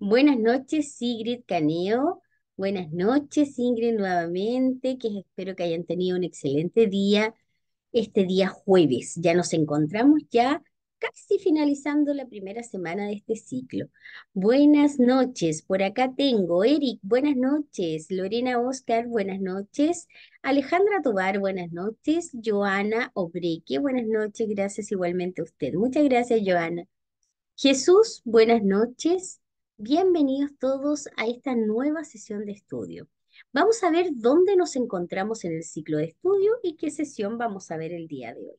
Buenas noches, Sigrid Caneo. Buenas noches, Ingrid, nuevamente, que espero que hayan tenido un excelente día este día jueves. Ya nos encontramos ya casi finalizando la primera semana de este ciclo. Buenas noches, por acá tengo Eric, buenas noches, Lorena Oscar, buenas noches, Alejandra Tobar, buenas noches, Joana Obreque, buenas noches, gracias igualmente a usted. Muchas gracias, Joana. Jesús, buenas noches. Bienvenidos todos a esta nueva sesión de estudio. Vamos a ver dónde nos encontramos en el ciclo de estudio y qué sesión vamos a ver el día de hoy.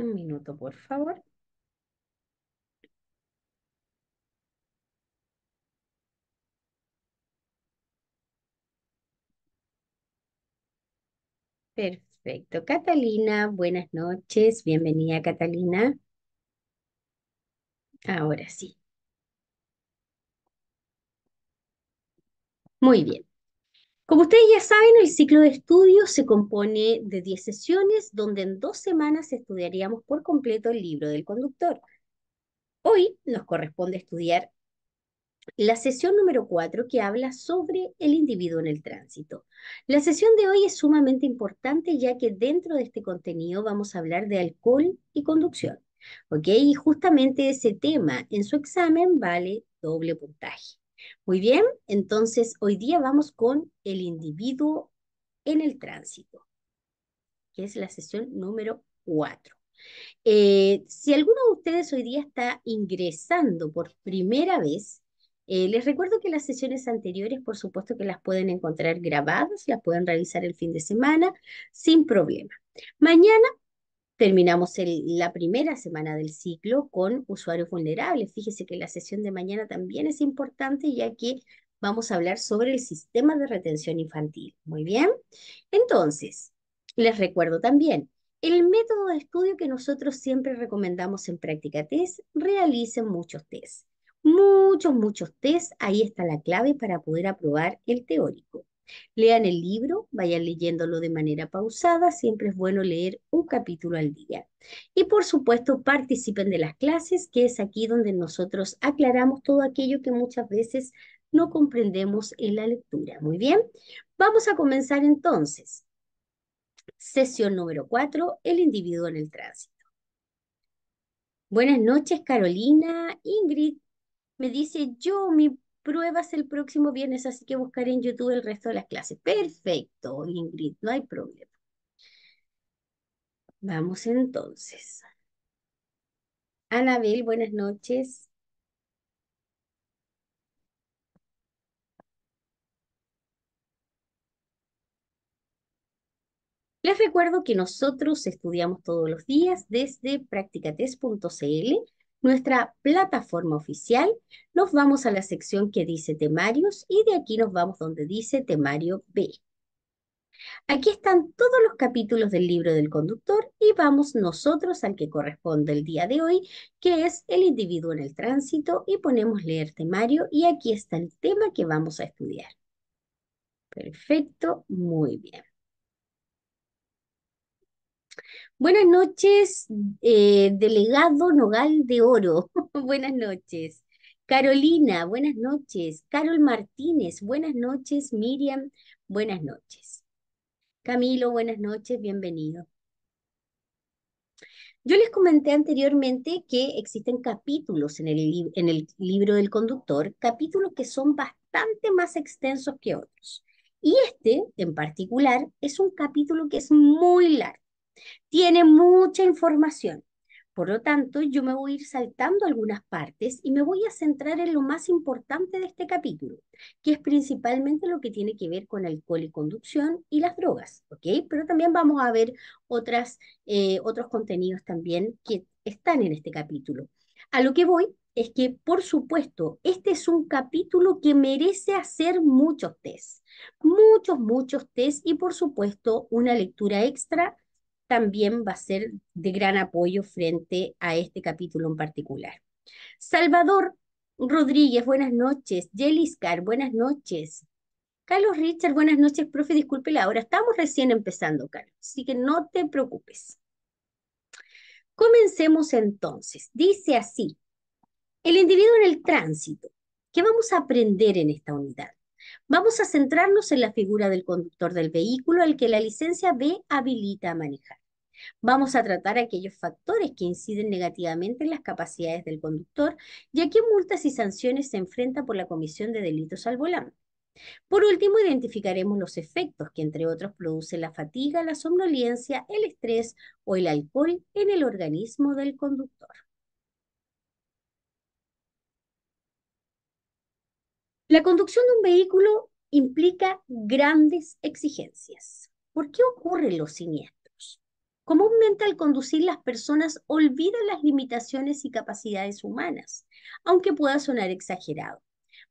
Un minuto, por favor. Perfecto. Perfecto. Catalina, buenas noches. Bienvenida, Catalina. Ahora sí. Muy bien. Como ustedes ya saben, el ciclo de estudio se compone de 10 sesiones, donde en dos semanas estudiaríamos por completo el libro del conductor. Hoy nos corresponde estudiar la sesión número cuatro que habla sobre el individuo en el tránsito. La sesión de hoy es sumamente importante ya que dentro de este contenido vamos a hablar de alcohol y conducción. ¿Ok? Y justamente ese tema en su examen vale doble puntaje. Muy bien, entonces hoy día vamos con el individuo en el tránsito, que es la sesión número cuatro eh, si alguno de ustedes hoy día está ingresando por primera vez, eh, les recuerdo que las sesiones anteriores, por supuesto que las pueden encontrar grabadas, las pueden realizar el fin de semana sin problema. Mañana terminamos la primera semana del ciclo con usuarios vulnerables. Fíjese que la sesión de mañana también es importante ya que vamos a hablar sobre el sistema de retención infantil. Muy bien. Entonces, les recuerdo también, el método de estudio que nosotros siempre recomendamos en práctica test, realicen muchos test muchos, muchos test. Ahí está la clave para poder aprobar el teórico. Lean el libro, vayan leyéndolo de manera pausada, siempre es bueno leer un capítulo al día. Y por supuesto, participen de las clases, que es aquí donde nosotros aclaramos todo aquello que muchas veces no comprendemos en la lectura. Muy bien, vamos a comenzar entonces. Sesión número 4, el individuo en el tránsito. Buenas noches, Carolina, Ingrid, me dice, yo, mi prueba es el próximo viernes, así que buscaré en YouTube el resto de las clases. Perfecto, Ingrid, no hay problema. Vamos entonces. Anabel, buenas noches. Les recuerdo que nosotros estudiamos todos los días desde practicates.cl nuestra plataforma oficial, nos vamos a la sección que dice temarios y de aquí nos vamos donde dice temario B. Aquí están todos los capítulos del libro del conductor y vamos nosotros al que corresponde el día de hoy, que es el individuo en el tránsito y ponemos leer temario y aquí está el tema que vamos a estudiar. Perfecto, muy bien. Buenas noches, eh, delegado Nogal de Oro. buenas noches. Carolina, buenas noches. Carol Martínez, buenas noches. Miriam, buenas noches. Camilo, buenas noches, bienvenido. Yo les comenté anteriormente que existen capítulos en el, en el libro del conductor, capítulos que son bastante más extensos que otros. Y este, en particular, es un capítulo que es muy largo. Tiene mucha información. Por lo tanto, yo me voy a ir saltando algunas partes y me voy a centrar en lo más importante de este capítulo, que es principalmente lo que tiene que ver con alcohol y conducción y las drogas, ¿ok? Pero también vamos a ver eh, otros contenidos también que están en este capítulo. A lo que voy es que, por supuesto, este es un capítulo que merece hacer muchos tests, muchos, muchos tests y, por supuesto, una lectura extra también va a ser de gran apoyo frente a este capítulo en particular. Salvador Rodríguez, buenas noches. Yeliscar buenas noches. Carlos Richard, buenas noches, profe. Disculpe Ahora estamos recién empezando, Carlos, así que no te preocupes. Comencemos entonces. Dice así, el individuo en el tránsito. ¿Qué vamos a aprender en esta unidad? Vamos a centrarnos en la figura del conductor del vehículo al que la licencia B habilita a manejar. Vamos a tratar aquellos factores que inciden negativamente en las capacidades del conductor y a qué multas y sanciones se enfrenta por la comisión de delitos al volante. Por último, identificaremos los efectos que, entre otros, producen la fatiga, la somnolencia, el estrés o el alcohol en el organismo del conductor. La conducción de un vehículo implica grandes exigencias. ¿Por qué ocurren los siguiente? Comúnmente al conducir las personas olvidan las limitaciones y capacidades humanas, aunque pueda sonar exagerado.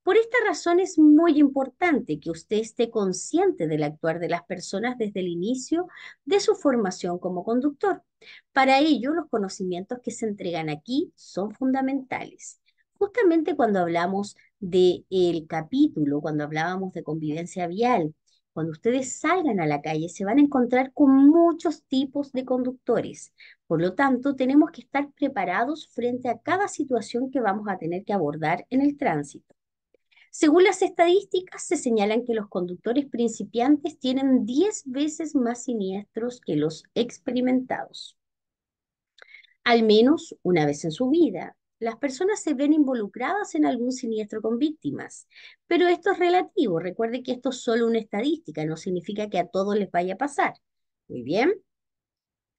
Por esta razón es muy importante que usted esté consciente del actuar de las personas desde el inicio de su formación como conductor. Para ello, los conocimientos que se entregan aquí son fundamentales. Justamente cuando hablamos del capítulo, cuando hablábamos de convivencia vial, cuando ustedes salgan a la calle se van a encontrar con muchos tipos de conductores. Por lo tanto, tenemos que estar preparados frente a cada situación que vamos a tener que abordar en el tránsito. Según las estadísticas, se señalan que los conductores principiantes tienen 10 veces más siniestros que los experimentados. Al menos una vez en su vida, las personas se ven involucradas en algún siniestro con víctimas. Pero esto es relativo. Recuerde que esto es solo una estadística, no significa que a todos les vaya a pasar. Muy bien.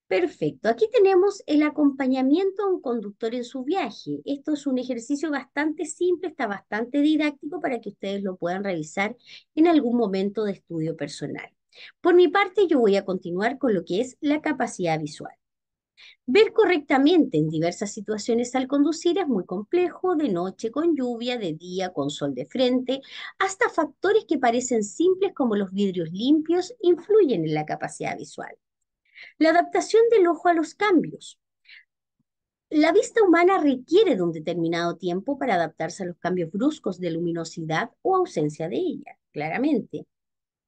Perfecto. Aquí tenemos el acompañamiento a un conductor en su viaje. Esto es un ejercicio bastante simple, está bastante didáctico para que ustedes lo puedan revisar en algún momento de estudio personal. Por mi parte, yo voy a continuar con lo que es la capacidad visual. Ver correctamente en diversas situaciones al conducir es muy complejo, de noche con lluvia, de día con sol de frente, hasta factores que parecen simples como los vidrios limpios influyen en la capacidad visual. La adaptación del ojo a los cambios. La vista humana requiere de un determinado tiempo para adaptarse a los cambios bruscos de luminosidad o ausencia de ella, claramente.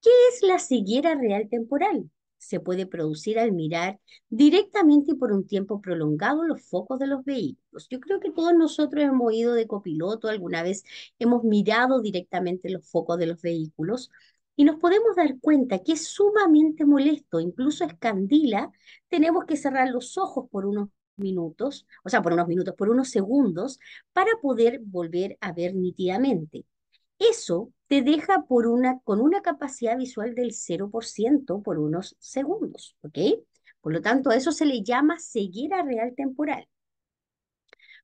¿Qué es la ceguera real temporal? se puede producir al mirar directamente y por un tiempo prolongado los focos de los vehículos. Yo creo que todos nosotros hemos ido de copiloto, alguna vez hemos mirado directamente los focos de los vehículos y nos podemos dar cuenta que es sumamente molesto, incluso escandila, tenemos que cerrar los ojos por unos minutos, o sea, por unos minutos, por unos segundos, para poder volver a ver nítidamente. Eso te deja por una, con una capacidad visual del 0% por unos segundos, ¿ok? Por lo tanto, a eso se le llama ceguera real temporal.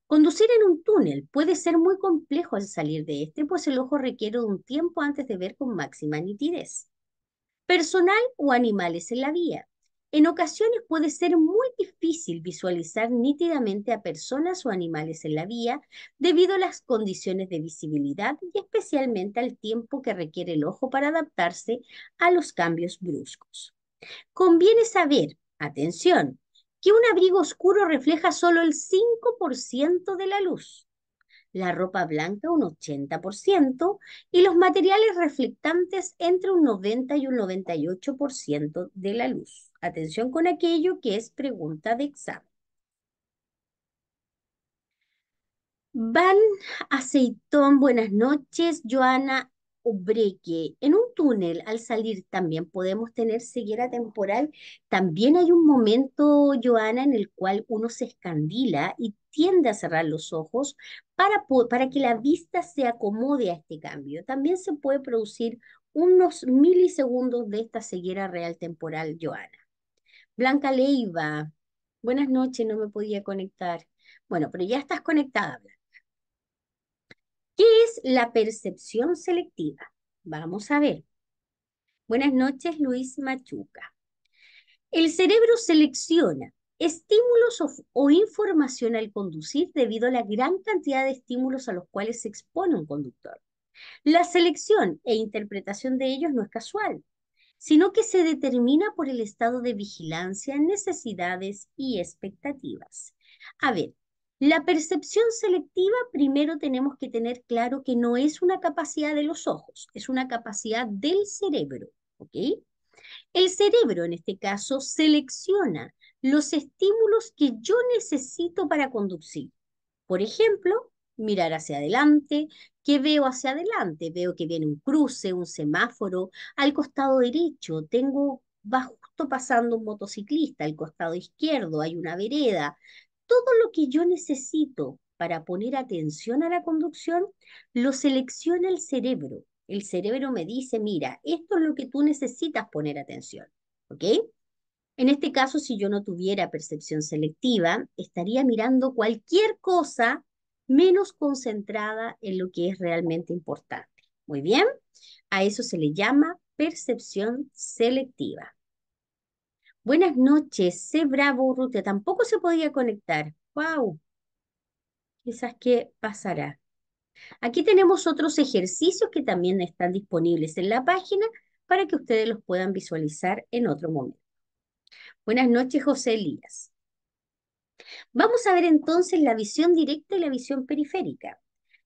Conducir en un túnel puede ser muy complejo al salir de este, pues el ojo requiere un tiempo antes de ver con máxima nitidez. Personal o animales en la vía. En ocasiones puede ser muy difícil visualizar nítidamente a personas o animales en la vía debido a las condiciones de visibilidad y especialmente al tiempo que requiere el ojo para adaptarse a los cambios bruscos. Conviene saber, atención, que un abrigo oscuro refleja solo el 5% de la luz, la ropa blanca un 80% y los materiales reflectantes entre un 90 y un 98% de la luz. Atención con aquello que es pregunta de examen. Van Aceitón, buenas noches, Joana Obreque. En un túnel, al salir, también podemos tener ceguera temporal. También hay un momento, Joana, en el cual uno se escandila y tiende a cerrar los ojos para, para que la vista se acomode a este cambio. También se puede producir unos milisegundos de esta ceguera real temporal, Joana. Blanca Leiva, buenas noches, no me podía conectar. Bueno, pero ya estás conectada, Blanca. ¿Qué es la percepción selectiva? Vamos a ver. Buenas noches, Luis Machuca. El cerebro selecciona estímulos o, información al conducir debido a la gran cantidad de estímulos a los cuales se expone un conductor. La selección e interpretación de ellos no es casual, sino que se determina por el estado de vigilancia, necesidades y expectativas. A ver, la percepción selectiva primero tenemos que tener claro que no es una capacidad de los ojos, es una capacidad del cerebro, ¿ok? El cerebro en este caso selecciona los estímulos que yo necesito para conducir. Por ejemplo, mirar hacia adelante, ¿Qué veo hacia adelante? Veo que viene un cruce, un semáforo. Al costado derecho tengo, va justo pasando un motociclista. Al costado izquierdo hay una vereda. Todo lo que yo necesito para poner atención a la conducción, lo selecciona el cerebro. El cerebro me dice, mira, esto es lo que tú necesitas poner atención. ¿Ok? En este caso, si yo no tuviera percepción selectiva, estaría mirando cualquier cosa menos concentrada en lo que es realmente importante. Muy bien, a eso se le llama percepción selectiva. Buenas noches, sé bravo tampoco se podía conectar. ¡Wow! Quizás qué pasará. Aquí tenemos otros ejercicios que también están disponibles en la página para que ustedes los puedan visualizar en otro momento. Buenas noches, José Elías. Vamos a ver entonces la visión directa y la visión periférica.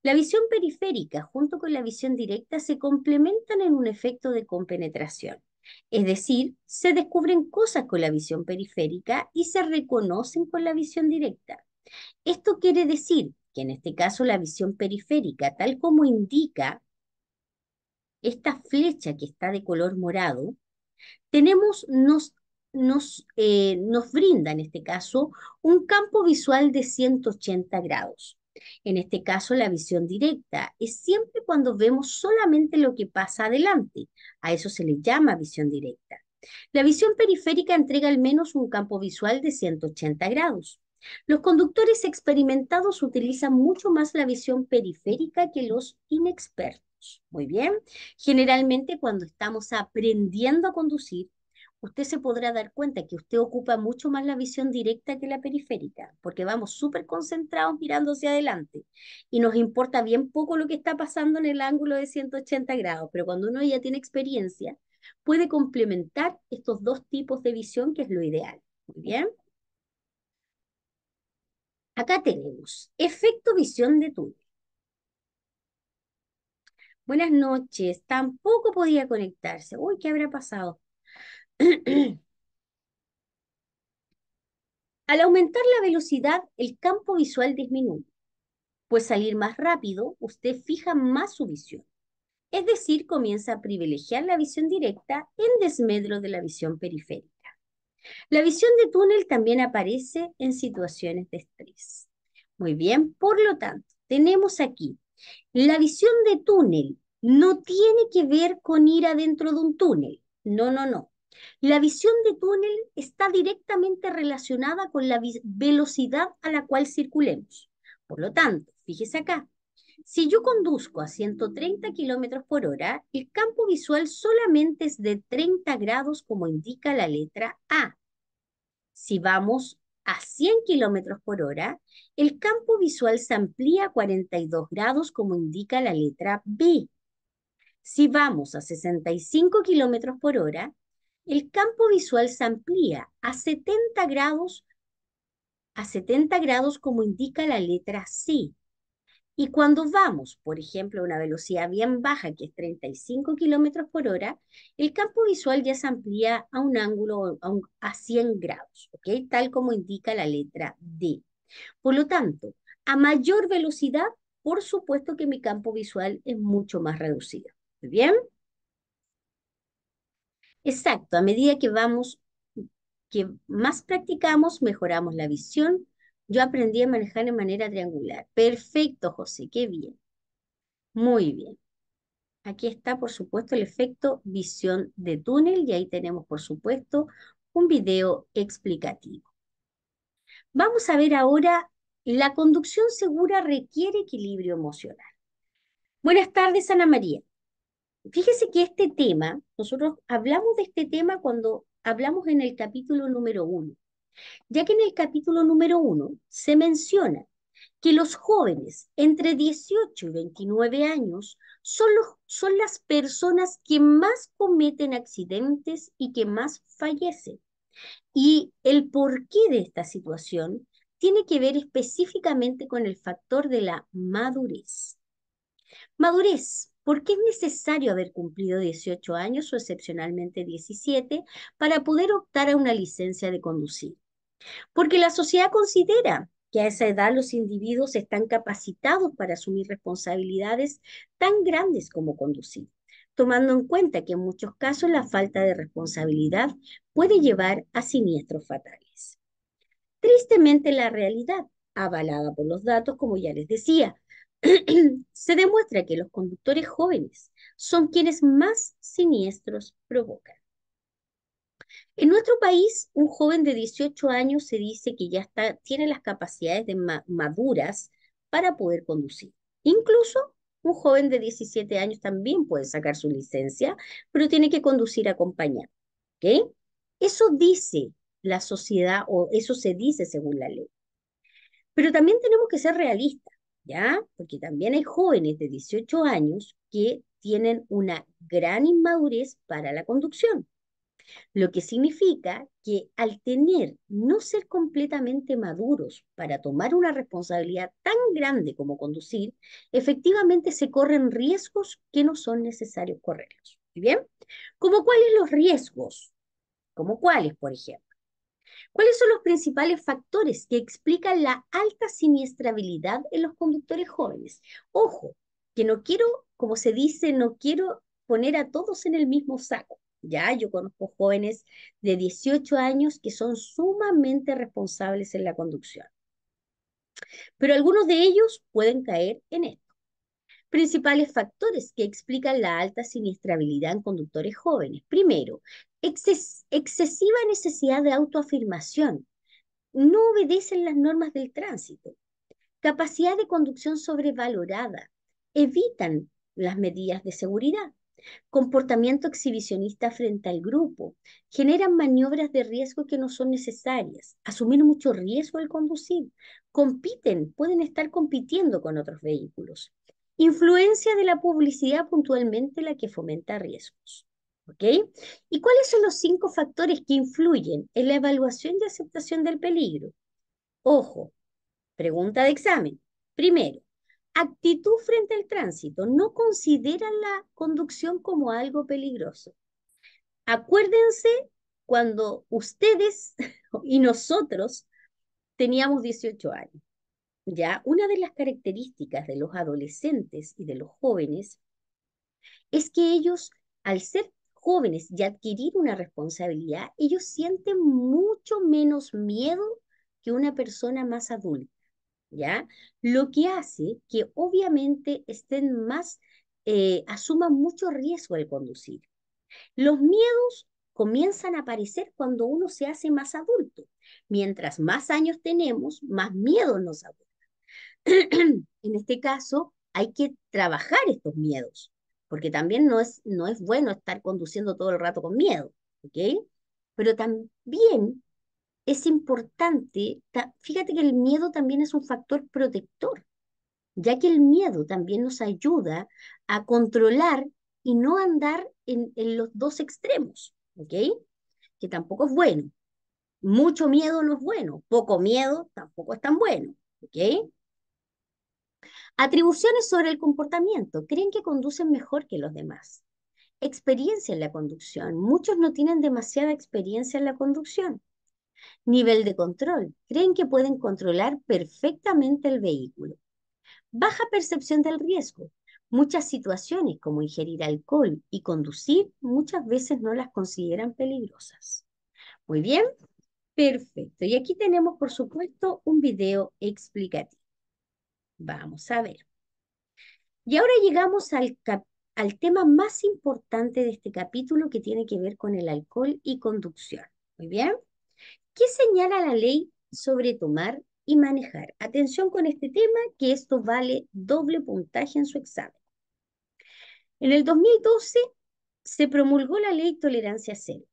La visión periférica junto con la visión directa se complementan en un efecto de compenetración. Es decir, se descubren cosas con la visión periférica y se reconocen con la visión directa. Esto quiere decir que en este caso la visión periférica, tal como indica esta flecha que está de color morado, tenemos, nos nos, eh, nos brinda, en este caso, un campo visual de 180 grados. En este caso, la visión directa es siempre cuando vemos solamente lo que pasa adelante. A eso se le llama visión directa. La visión periférica entrega al menos un campo visual de 180 grados. Los conductores experimentados utilizan mucho más la visión periférica que los inexpertos. Muy bien. Generalmente cuando estamos aprendiendo a conducir, usted se podrá dar cuenta que usted ocupa mucho más la visión directa que la periférica, porque vamos súper concentrados mirando hacia adelante y nos importa bien poco lo que está pasando en el ángulo de 180 grados, pero cuando uno ya tiene experiencia, puede complementar estos dos tipos de visión, que es lo ideal. Muy bien. Acá tenemos efecto visión de túnel. Buenas noches, tampoco podía conectarse. Uy, ¿qué habrá pasado? Al aumentar la velocidad, el campo visual disminuye, pues al ir más rápido, usted fija más su visión. Es decir, comienza a privilegiar la visión directa en desmedro de la visión periférica. La visión de túnel también aparece en situaciones de estrés. Muy bien, por lo tanto, tenemos aquí, la visión de túnel no tiene que ver con ir adentro de un túnel. No, no, no. La visión de túnel está directamente relacionada con la velocidad a la cual circulemos. Por lo tanto, fíjese acá, si yo conduzco a 130 km por hora, el campo visual solamente es de 30 grados, como indica la letra A. Si vamos a 100 km por hora, el campo visual se amplía a 42 grados, como indica la letra B. Si vamos a 65 kilómetros por hora, el campo visual se amplía a 70 grados, a 70 grados como indica la letra C. Y cuando vamos, por ejemplo, a una velocidad bien baja, que es 35 kilómetros por hora, el campo visual ya se amplía a un ángulo a, 100 grados, ¿okay? tal como indica la letra D. Por lo tanto, a mayor velocidad, por supuesto que mi campo visual es mucho más reducido. bien? Exacto, a medida que vamos, que más practicamos, mejoramos la visión. Yo aprendí a manejar de manera triangular. Perfecto, José, qué bien. Muy bien. Aquí está, por supuesto, el efecto visión de túnel y ahí tenemos, por supuesto, un video explicativo. Vamos a ver ahora, la conducción segura requiere equilibrio emocional. Buenas tardes, Ana María. Fíjese que este tema, nosotros hablamos de este tema cuando hablamos en el capítulo número uno, ya que en el capítulo número uno se menciona que los jóvenes entre 18 y 29 años son, los, son las personas que más cometen accidentes y que más fallecen. Y el porqué de esta situación tiene que ver específicamente con el factor de la madurez. Madurez, ¿Por qué es necesario haber cumplido 18 años o excepcionalmente 17 para poder optar a una licencia de conducir? Porque la sociedad considera que a esa edad los individuos están capacitados para asumir responsabilidades tan grandes como conducir, tomando en cuenta que en muchos casos la falta de responsabilidad puede llevar a siniestros fatales. Tristemente la realidad, avalada por los datos, como ya les decía, se demuestra que los conductores jóvenes son quienes más siniestros provocan. En nuestro país, un joven de 18 años se dice que ya tiene las capacidades maduras para poder conducir. Incluso un joven de 17 años también puede sacar su licencia, pero tiene que conducir acompañado. ¿okay? Eso dice la sociedad o eso se dice según la ley. Pero también tenemos que ser realistas. ¿ya? Porque también hay jóvenes de 18 años que tienen una gran inmadurez para la conducción, lo que significa que al tener, no ser completamente maduros para tomar una responsabilidad tan grande como conducir, efectivamente se corren riesgos que no son necesarios correrlos. ¿Bien? ¿Cómo cuáles los riesgos? ¿Cómo cuáles, por ejemplo? ¿Cuáles son los principales factores que explican la alta siniestrabilidad en los conductores jóvenes? Ojo, que no quiero, como se dice, no quiero poner a todos en el mismo saco. Ya, yo conozco jóvenes de 18 años que son sumamente responsables en la conducción. Pero algunos de ellos pueden caer en él principales factores que explican la alta siniestrabilidad en conductores jóvenes. Primero, excesiva necesidad de autoafirmación. No obedecen las normas del tránsito. Capacidad de conducción sobrevalorada. Evitan las medidas de seguridad. Comportamiento exhibicionista frente al grupo. Generan maniobras de riesgo que no son necesarias. Asumir mucho riesgo al conducir. Compiten, pueden estar compitiendo con otros vehículos. Influencia de la publicidad puntualmente la que fomenta riesgos. ¿Ok? ¿Y cuáles son los cinco factores que influyen en la evaluación y aceptación del peligro? Ojo, pregunta de examen. Primero, actitud frente al tránsito. No consideran la conducción como algo peligroso. Acuérdense cuando ustedes y nosotros teníamos 18 años. ¿ya? Una de las características de los adolescentes y de los jóvenes es que ellos, al ser jóvenes y adquirir una responsabilidad, ellos sienten mucho menos miedo que una persona más adulta, ¿ya? Lo que hace que obviamente estén más, eh, asuman mucho riesgo al conducir. Los miedos comienzan a aparecer cuando uno se hace más adulto. Mientras más años tenemos, más miedo nos aburre. en este caso hay que trabajar estos miedos, porque también no es, no es bueno estar conduciendo todo el rato con miedo, ¿ok? Pero también es importante, fíjate que el miedo también es un factor protector, ya que el miedo también nos ayuda a controlar y no andar en, en los dos extremos, ¿ok? Que tampoco es bueno. Mucho miedo no es bueno, poco miedo tampoco es tan bueno, ¿ok? Atribuciones sobre el comportamiento. Creen que conducen mejor que los demás. Experiencia en la conducción. Muchos no tienen demasiada experiencia en la conducción. Nivel de control. Creen que pueden controlar perfectamente el vehículo. Baja percepción del riesgo. Muchas situaciones como ingerir alcohol y conducir muchas veces no las consideran peligrosas. Muy bien, perfecto. Y aquí tenemos, por supuesto, un video explicativo. Vamos a ver. Y ahora llegamos al, tema más importante de este capítulo que tiene que ver con el alcohol y conducción. Muy bien. ¿Qué señala la ley sobre tomar y manejar? Atención con este tema, que esto vale doble puntaje en su examen. En el 2012 se promulgó la ley tolerancia cero,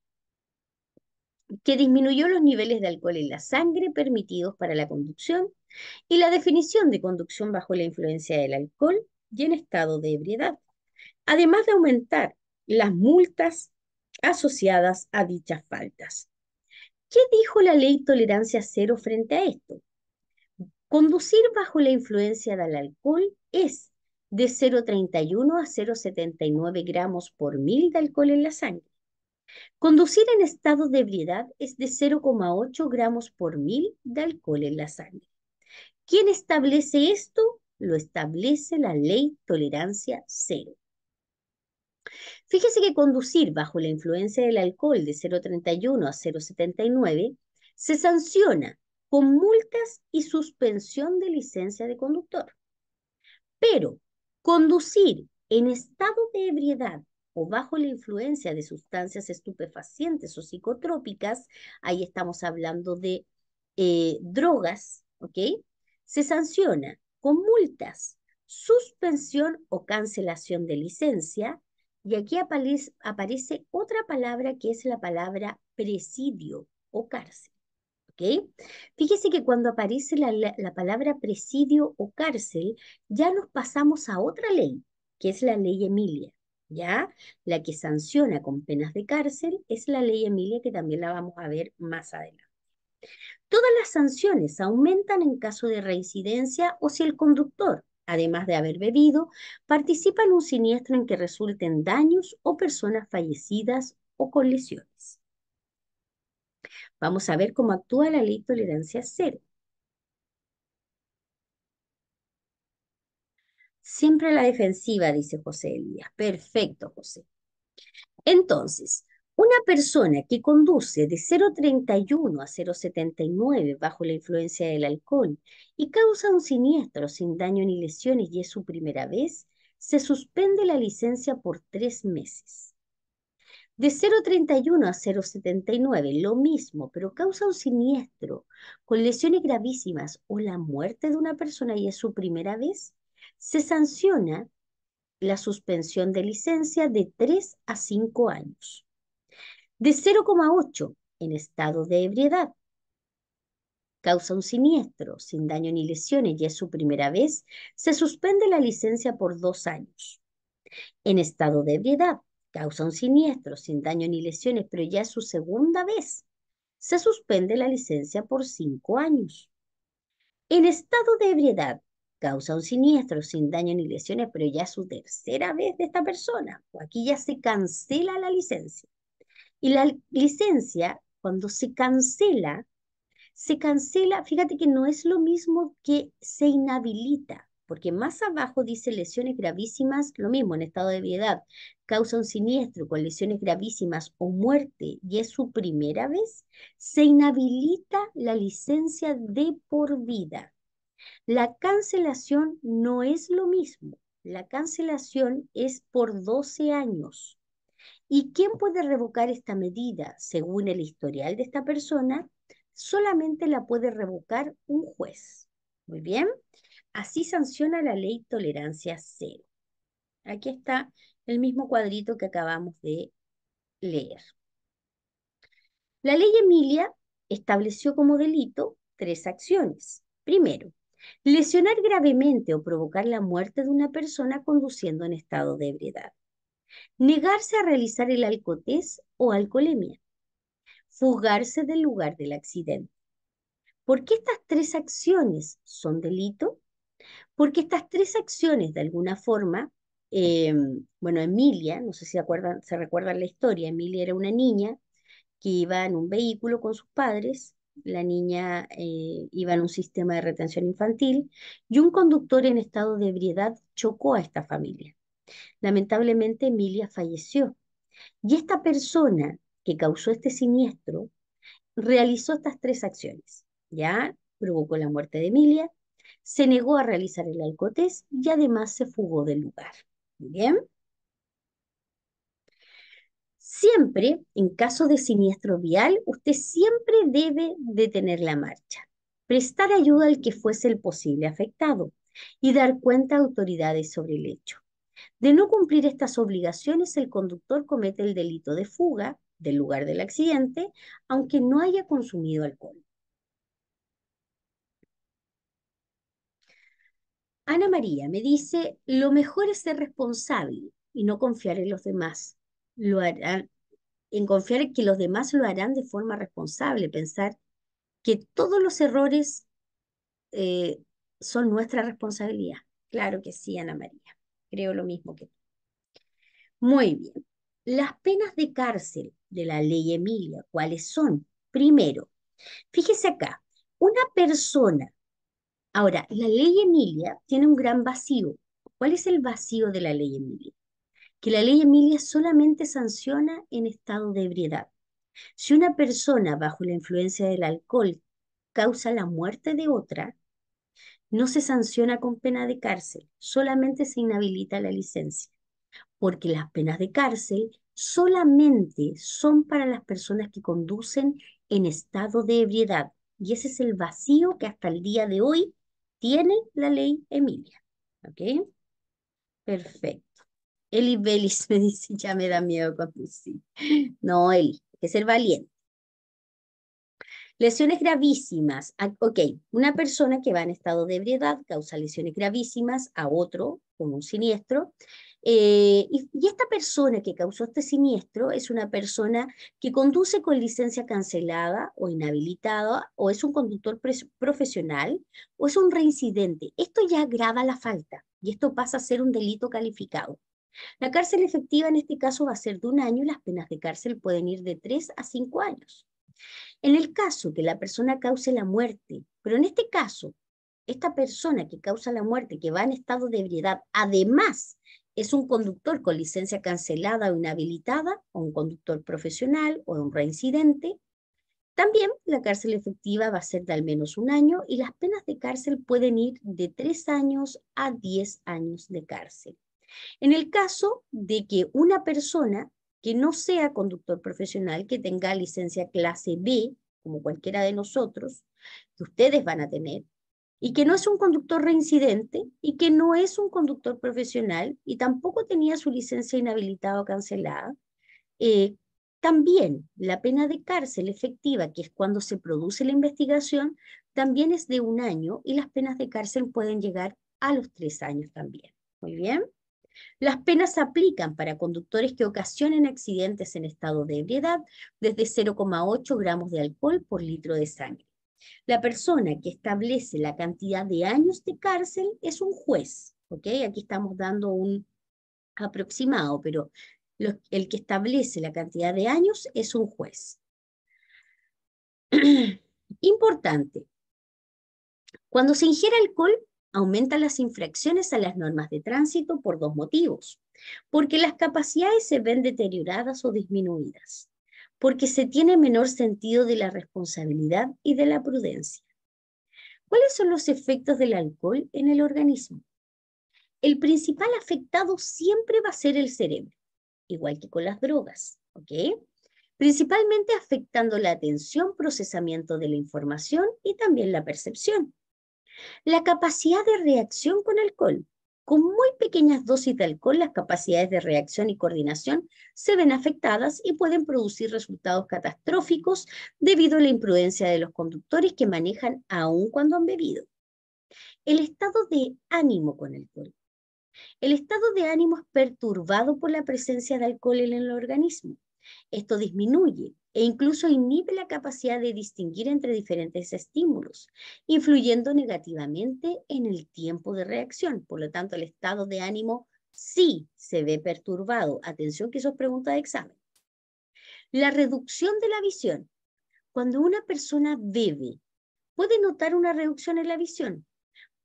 que disminuyó los niveles de alcohol en la sangre permitidos para la conducción y la definición de conducción bajo la influencia del alcohol y en estado de ebriedad, además de aumentar las multas asociadas a dichas faltas. ¿Qué dijo la ley tolerancia cero frente a esto? Conducir bajo la influencia del alcohol es de 0,31 a 0,79 gramos por mil de alcohol en la sangre. Conducir en estado de ebriedad es de 0,8 gramos por mil de alcohol en la sangre. ¿Quién establece esto? Lo establece la ley tolerancia cero. Fíjese que conducir bajo la influencia del alcohol de 0,31 a 0,79 se sanciona con multas y suspensión de licencia de conductor. Pero conducir en estado de ebriedad o bajo la influencia de sustancias estupefacientes o psicotrópicas, ahí estamos hablando de eh, drogas, ¿ok? Se sanciona con multas, suspensión o cancelación de licencia. Y aquí aparece, otra palabra que es la palabra presidio o cárcel. ¿ok? Fíjese que cuando aparece la, palabra presidio o cárcel, ya nos pasamos a otra ley, que es la ley Emilia. ¿ya? La que sanciona con penas de cárcel es la ley Emilia, que también la vamos a ver más adelante. Todas las sanciones aumentan en caso de reincidencia o si el conductor, además de haber bebido, participa en un siniestro en que resulten daños o personas fallecidas o con lesiones. Vamos a ver cómo actúa la ley tolerancia cero. Siempre a la defensiva, dice José Elías. Perfecto, José. Entonces, una persona que conduce de 0,31 a 0,79 bajo la influencia del alcohol y causa un siniestro sin daño ni lesiones y es su primera vez, se suspende la licencia por tres meses. De 0,31 a 0,79, lo mismo, pero causa un siniestro con lesiones gravísimas o la muerte de una persona y es su primera vez, se sanciona la suspensión de licencia de 3 a 5 años, de 0,8 en estado de ebriedad. Causa un siniestro, sin daño ni lesiones, y es su primera vez, se suspende la licencia por dos años. En estado de ebriedad, causa un siniestro, sin daño ni lesiones, pero ya es su segunda vez, se suspende la licencia por cinco años. En estado de ebriedad, causa un siniestro sin daño ni lesiones, pero ya es su tercera vez de esta persona. O pues aquí ya se cancela la licencia. Y la licencia, cuando se cancela, se cancela, fíjate que no es lo mismo que se inhabilita, porque más abajo dice lesiones gravísimas, lo mismo en estado de viedad, causa un siniestro con lesiones gravísimas o muerte y es su primera vez, se inhabilita la licencia de por vida. La cancelación no es lo mismo. La cancelación es por 12 años. ¿Y quién puede revocar esta medida? Según el historial de esta persona, solamente la puede revocar un juez. Muy bien. Así sanciona la ley tolerancia cero. Aquí está el mismo cuadrito que acabamos de leer. La ley Emilia estableció como delito tres acciones. Primero, Lesionar gravemente o provocar la muerte de una persona conduciendo en estado de ebriedad. Negarse a realizar el alcotés o alcoholemia. Fugarse del lugar del accidente. ¿Por qué estas tres acciones son delito? Porque estas tres acciones, de alguna forma, em, bueno, Emilia, no sé si acuerdan, se recuerda la historia, Emilia era una niña que iba en un vehículo con sus padres la niña eh, iba en un sistema de retención infantil y un conductor en estado de ebriedad chocó a esta familia. Lamentablemente, Emilia falleció. Y esta persona que causó este siniestro realizó estas tres acciones. Ya provocó la muerte de Emilia, se negó a realizar el alcotés y además se fugó del lugar. Bien. Siempre, en caso de siniestro vial, usted siempre debe detener la marcha, prestar ayuda al que fuese el posible afectado y dar cuenta a autoridades sobre el hecho. De no cumplir estas obligaciones, el conductor comete el delito de fuga del lugar del accidente, aunque no haya consumido alcohol. Ana María me dice, lo mejor es ser responsable y no confiar en los demás lo harán, en confiar en que los demás lo harán de forma responsable, pensar que todos los errores eh, son nuestra responsabilidad. Claro que sí, Ana María. Creo lo mismo que tú. Muy bien. Las penas de cárcel de la ley Emilia, ¿cuáles son? Primero, fíjese acá, una persona, ahora, la ley Emilia tiene un gran vacío. ¿Cuál es el vacío de la ley Emilia? que la ley Emilia solamente sanciona en estado de ebriedad. Si una persona bajo la influencia del alcohol causa la muerte de otra, no se sanciona con pena de cárcel, solamente se inhabilita la licencia, porque las penas de cárcel solamente son para las personas que conducen en estado de ebriedad, y ese es el vacío que hasta el día de hoy tiene la ley Emilia. ¿Ok? Perfecto. Eli Belis me dice, ya me da miedo cuando sí. No, Eli, hay que ser valiente. Lesiones gravísimas. Ah, ok, una persona que va en estado de ebriedad causa lesiones gravísimas a otro con un siniestro. Eh, y, esta persona que causó este siniestro es una persona que conduce con licencia cancelada o inhabilitada, o es un conductor profesional, o es un reincidente. Esto ya agrava la falta y esto pasa a ser un delito calificado. La cárcel efectiva en este caso va a ser de un año y las penas de cárcel pueden ir de tres a cinco años. En el caso que la persona cause la muerte, pero en este caso, esta persona que causa la muerte, que va en estado de ebriedad, además es un conductor con licencia cancelada o inhabilitada, o un conductor profesional o un reincidente, también la cárcel efectiva va a ser de al menos un año y las penas de cárcel pueden ir de tres años a diez años de cárcel. En el caso de que una persona que no sea conductor profesional, que tenga licencia clase B, como cualquiera de nosotros, que ustedes van a tener, y que no es un conductor reincidente y que no es un conductor profesional y tampoco tenía su licencia inhabilitada o cancelada, eh, también la pena de cárcel efectiva, que es cuando se produce la investigación, también es de un año y las penas de cárcel pueden llegar a los tres años también. Muy bien. Las penas se aplican para conductores que ocasionen accidentes en estado de ebriedad desde 0,8 gramos de alcohol por litro de sangre. La persona que establece la cantidad de años de cárcel es un juez. Aquí estamos dando un aproximado, pero el que establece la cantidad de años es un juez. Importante. Cuando se ingiere alcohol, aumenta las infracciones a las normas de tránsito por dos motivos. Porque las capacidades se ven deterioradas o disminuidas. Porque se tiene menor sentido de la responsabilidad y de la prudencia. ¿Cuáles son los efectos del alcohol en el organismo? El principal afectado siempre va a ser el cerebro, igual que con las drogas, Principalmente afectando la atención, procesamiento de la información y también la percepción. La capacidad de reacción con alcohol. Con muy pequeñas dosis de alcohol, las capacidades de reacción y coordinación se ven afectadas y pueden producir resultados catastróficos debido a la imprudencia de los conductores que manejan aún cuando han bebido. El estado de ánimo con alcohol. El estado de ánimo es perturbado por la presencia de alcohol en el organismo. Esto disminuye e incluso inhibe la capacidad de distinguir entre diferentes estímulos, influyendo negativamente en el tiempo de reacción. Por lo tanto, el estado de ánimo sí se ve perturbado. Atención que eso es pregunta de examen. La reducción de la visión. Cuando una persona bebe, puede notar una reducción en la visión,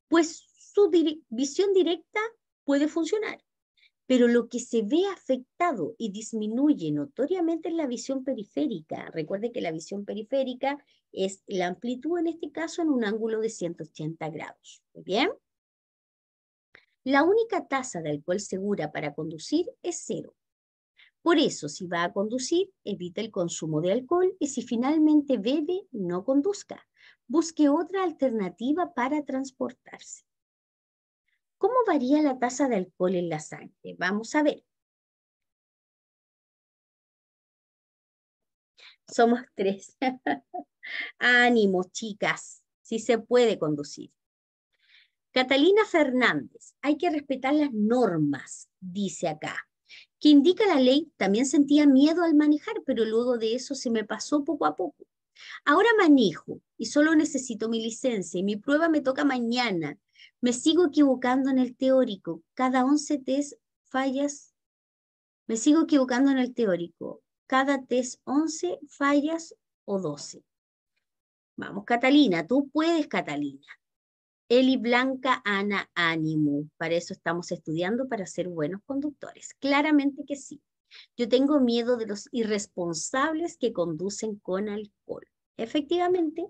pues su visión directa puede funcionar, pero lo que se ve afectado y disminuye notoriamente es la visión periférica. Recuerde que la visión periférica es la amplitud, en este caso, en un ángulo de 180 grados. ¿Muy bien? La única tasa de alcohol segura para conducir es cero. Por eso, si va a conducir, evite el consumo de alcohol y si finalmente bebe, no conduzca. Busque otra alternativa para transportarse. ¿Cómo varía la tasa de alcohol en la sangre? Vamos a ver. Somos tres. Ánimo, chicas. Si se puede conducir. Catalina Fernández, hay que respetar las normas, dice acá. Que indica la ley, también sentía miedo al manejar, pero luego de eso se me pasó poco a poco. Ahora manejo y solo necesito mi licencia y mi prueba me toca mañana me sigo equivocando en el teórico. Cada 11 test fallas. Me sigo equivocando en el teórico. Cada test 11 fallas o 12. Vamos, Catalina, tú puedes, Catalina. Eli Blanca Ana ánimo. Para eso estamos estudiando, para ser buenos conductores. Claramente que sí. Yo tengo miedo de los irresponsables que conducen con alcohol. Efectivamente,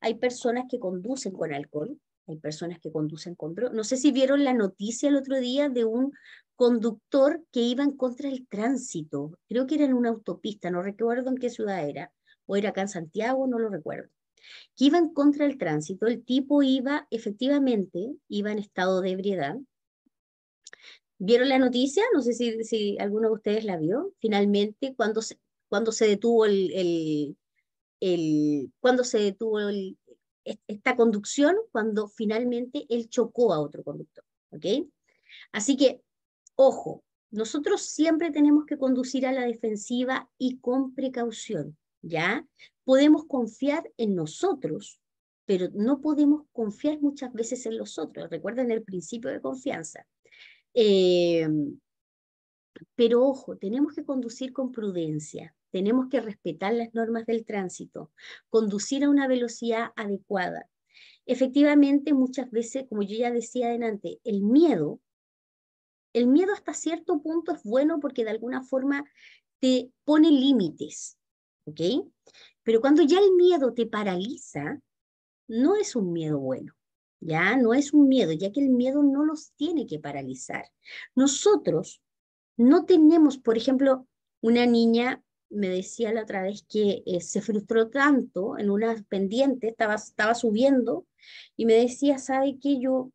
hay personas que conducen con alcohol hay personas que conducen contra No sé si vieron la noticia el otro día de un conductor que iba en contra del tránsito. Creo que era en una autopista, no recuerdo en qué ciudad era, o era acá en Santiago, no lo recuerdo. Que iba en contra del tránsito. El tipo iba, efectivamente, iba en estado de ebriedad. ¿Vieron la noticia? No sé si, si alguno de ustedes la vio. Finalmente, cuando se, cuando se detuvo el, el, el cuando se detuvo el, esta conducción cuando finalmente él chocó a otro conductor. ¿ok? Así que, ojo, nosotros siempre tenemos que conducir a la defensiva y con precaución, ¿ya? Podemos confiar en nosotros, pero no podemos confiar muchas veces en los otros. Recuerden el principio de confianza. Eh, pero ojo, tenemos que conducir con prudencia, tenemos que respetar las normas del tránsito, conducir a una velocidad adecuada. Efectivamente, muchas veces, como yo ya decía adelante, el miedo, el miedo hasta cierto punto es bueno porque de alguna forma te pone límites, ¿ok? Pero cuando ya el miedo te paraliza, no es un miedo bueno. Ya no es un miedo, ya que el miedo no los tiene que paralizar. Nosotros no tenemos, por ejemplo, una niña me decía la otra vez que eh, se frustró tanto en una pendiente, estaba, estaba subiendo, y me decía, ¿sabe qué? Yo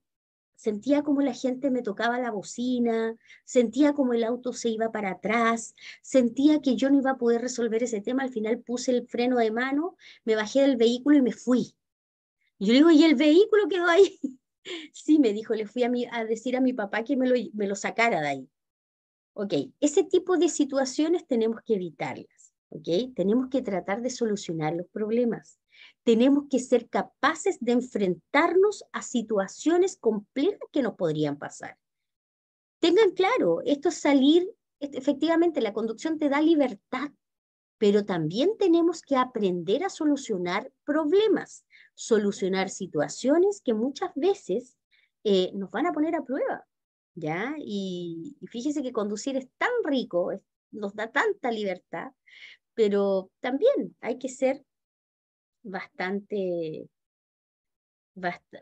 sentía como la gente me tocaba la bocina, sentía como el auto se iba para atrás, sentía que yo no iba a poder resolver ese tema, al final puse el freno de mano, me bajé del vehículo y me fui. Y yo digo, ¿y el vehículo quedó ahí? sí, me dijo, le fui a, a decir a mi papá que me lo sacara de ahí. Ok, ese tipo de situaciones tenemos que evitarlas, ok, tenemos que tratar de solucionar los problemas. Tenemos que ser capaces de enfrentarnos a situaciones complejas que nos podrían pasar. Tengan claro, esto es salir, este, efectivamente la conducción te da libertad, pero también tenemos que aprender a solucionar problemas, solucionar situaciones que muchas veces eh, nos van a poner a prueba. ¿ya? Y, fíjense fíjese que conducir es tan rico, nos da tanta libertad, pero también hay que ser bastante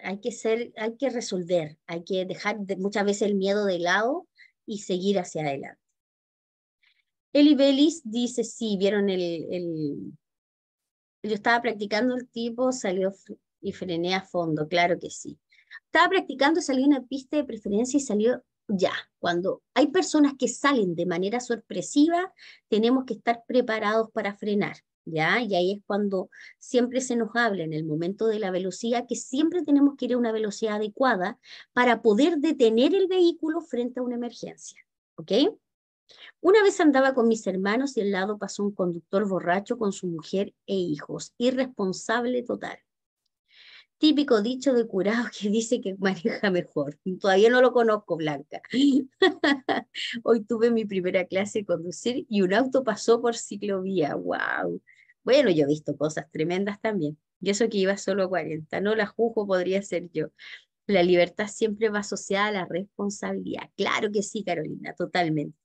hay que ser, hay que resolver, hay que dejar muchas veces el miedo de lado y seguir hacia adelante. Eli Belis dice, sí, vieron el, yo estaba practicando el tipo, salió y frené a fondo, claro que sí. Estaba practicando, salió una pista de preferencia y salió ya. Cuando hay personas que salen de manera sorpresiva, tenemos que estar preparados para frenar. ¿Ya? Y ahí es cuando siempre se nos habla en el momento de la velocidad que siempre tenemos que ir a una velocidad adecuada para poder detener el vehículo frente a una emergencia, ¿ok? Una vez andaba con mis hermanos y al lado pasó un conductor borracho con su mujer e hijos, irresponsable total típico dicho de curado que dice que maneja mejor. Todavía no lo conozco, Blanca. Hoy tuve mi primera clase de conducir y un auto pasó por ciclovía. ¡Wow! Bueno, yo he visto cosas tremendas también. Y eso que iba solo a 40, no la juzgo, podría ser yo. La libertad siempre va asociada a la responsabilidad. Claro que sí, Carolina, totalmente.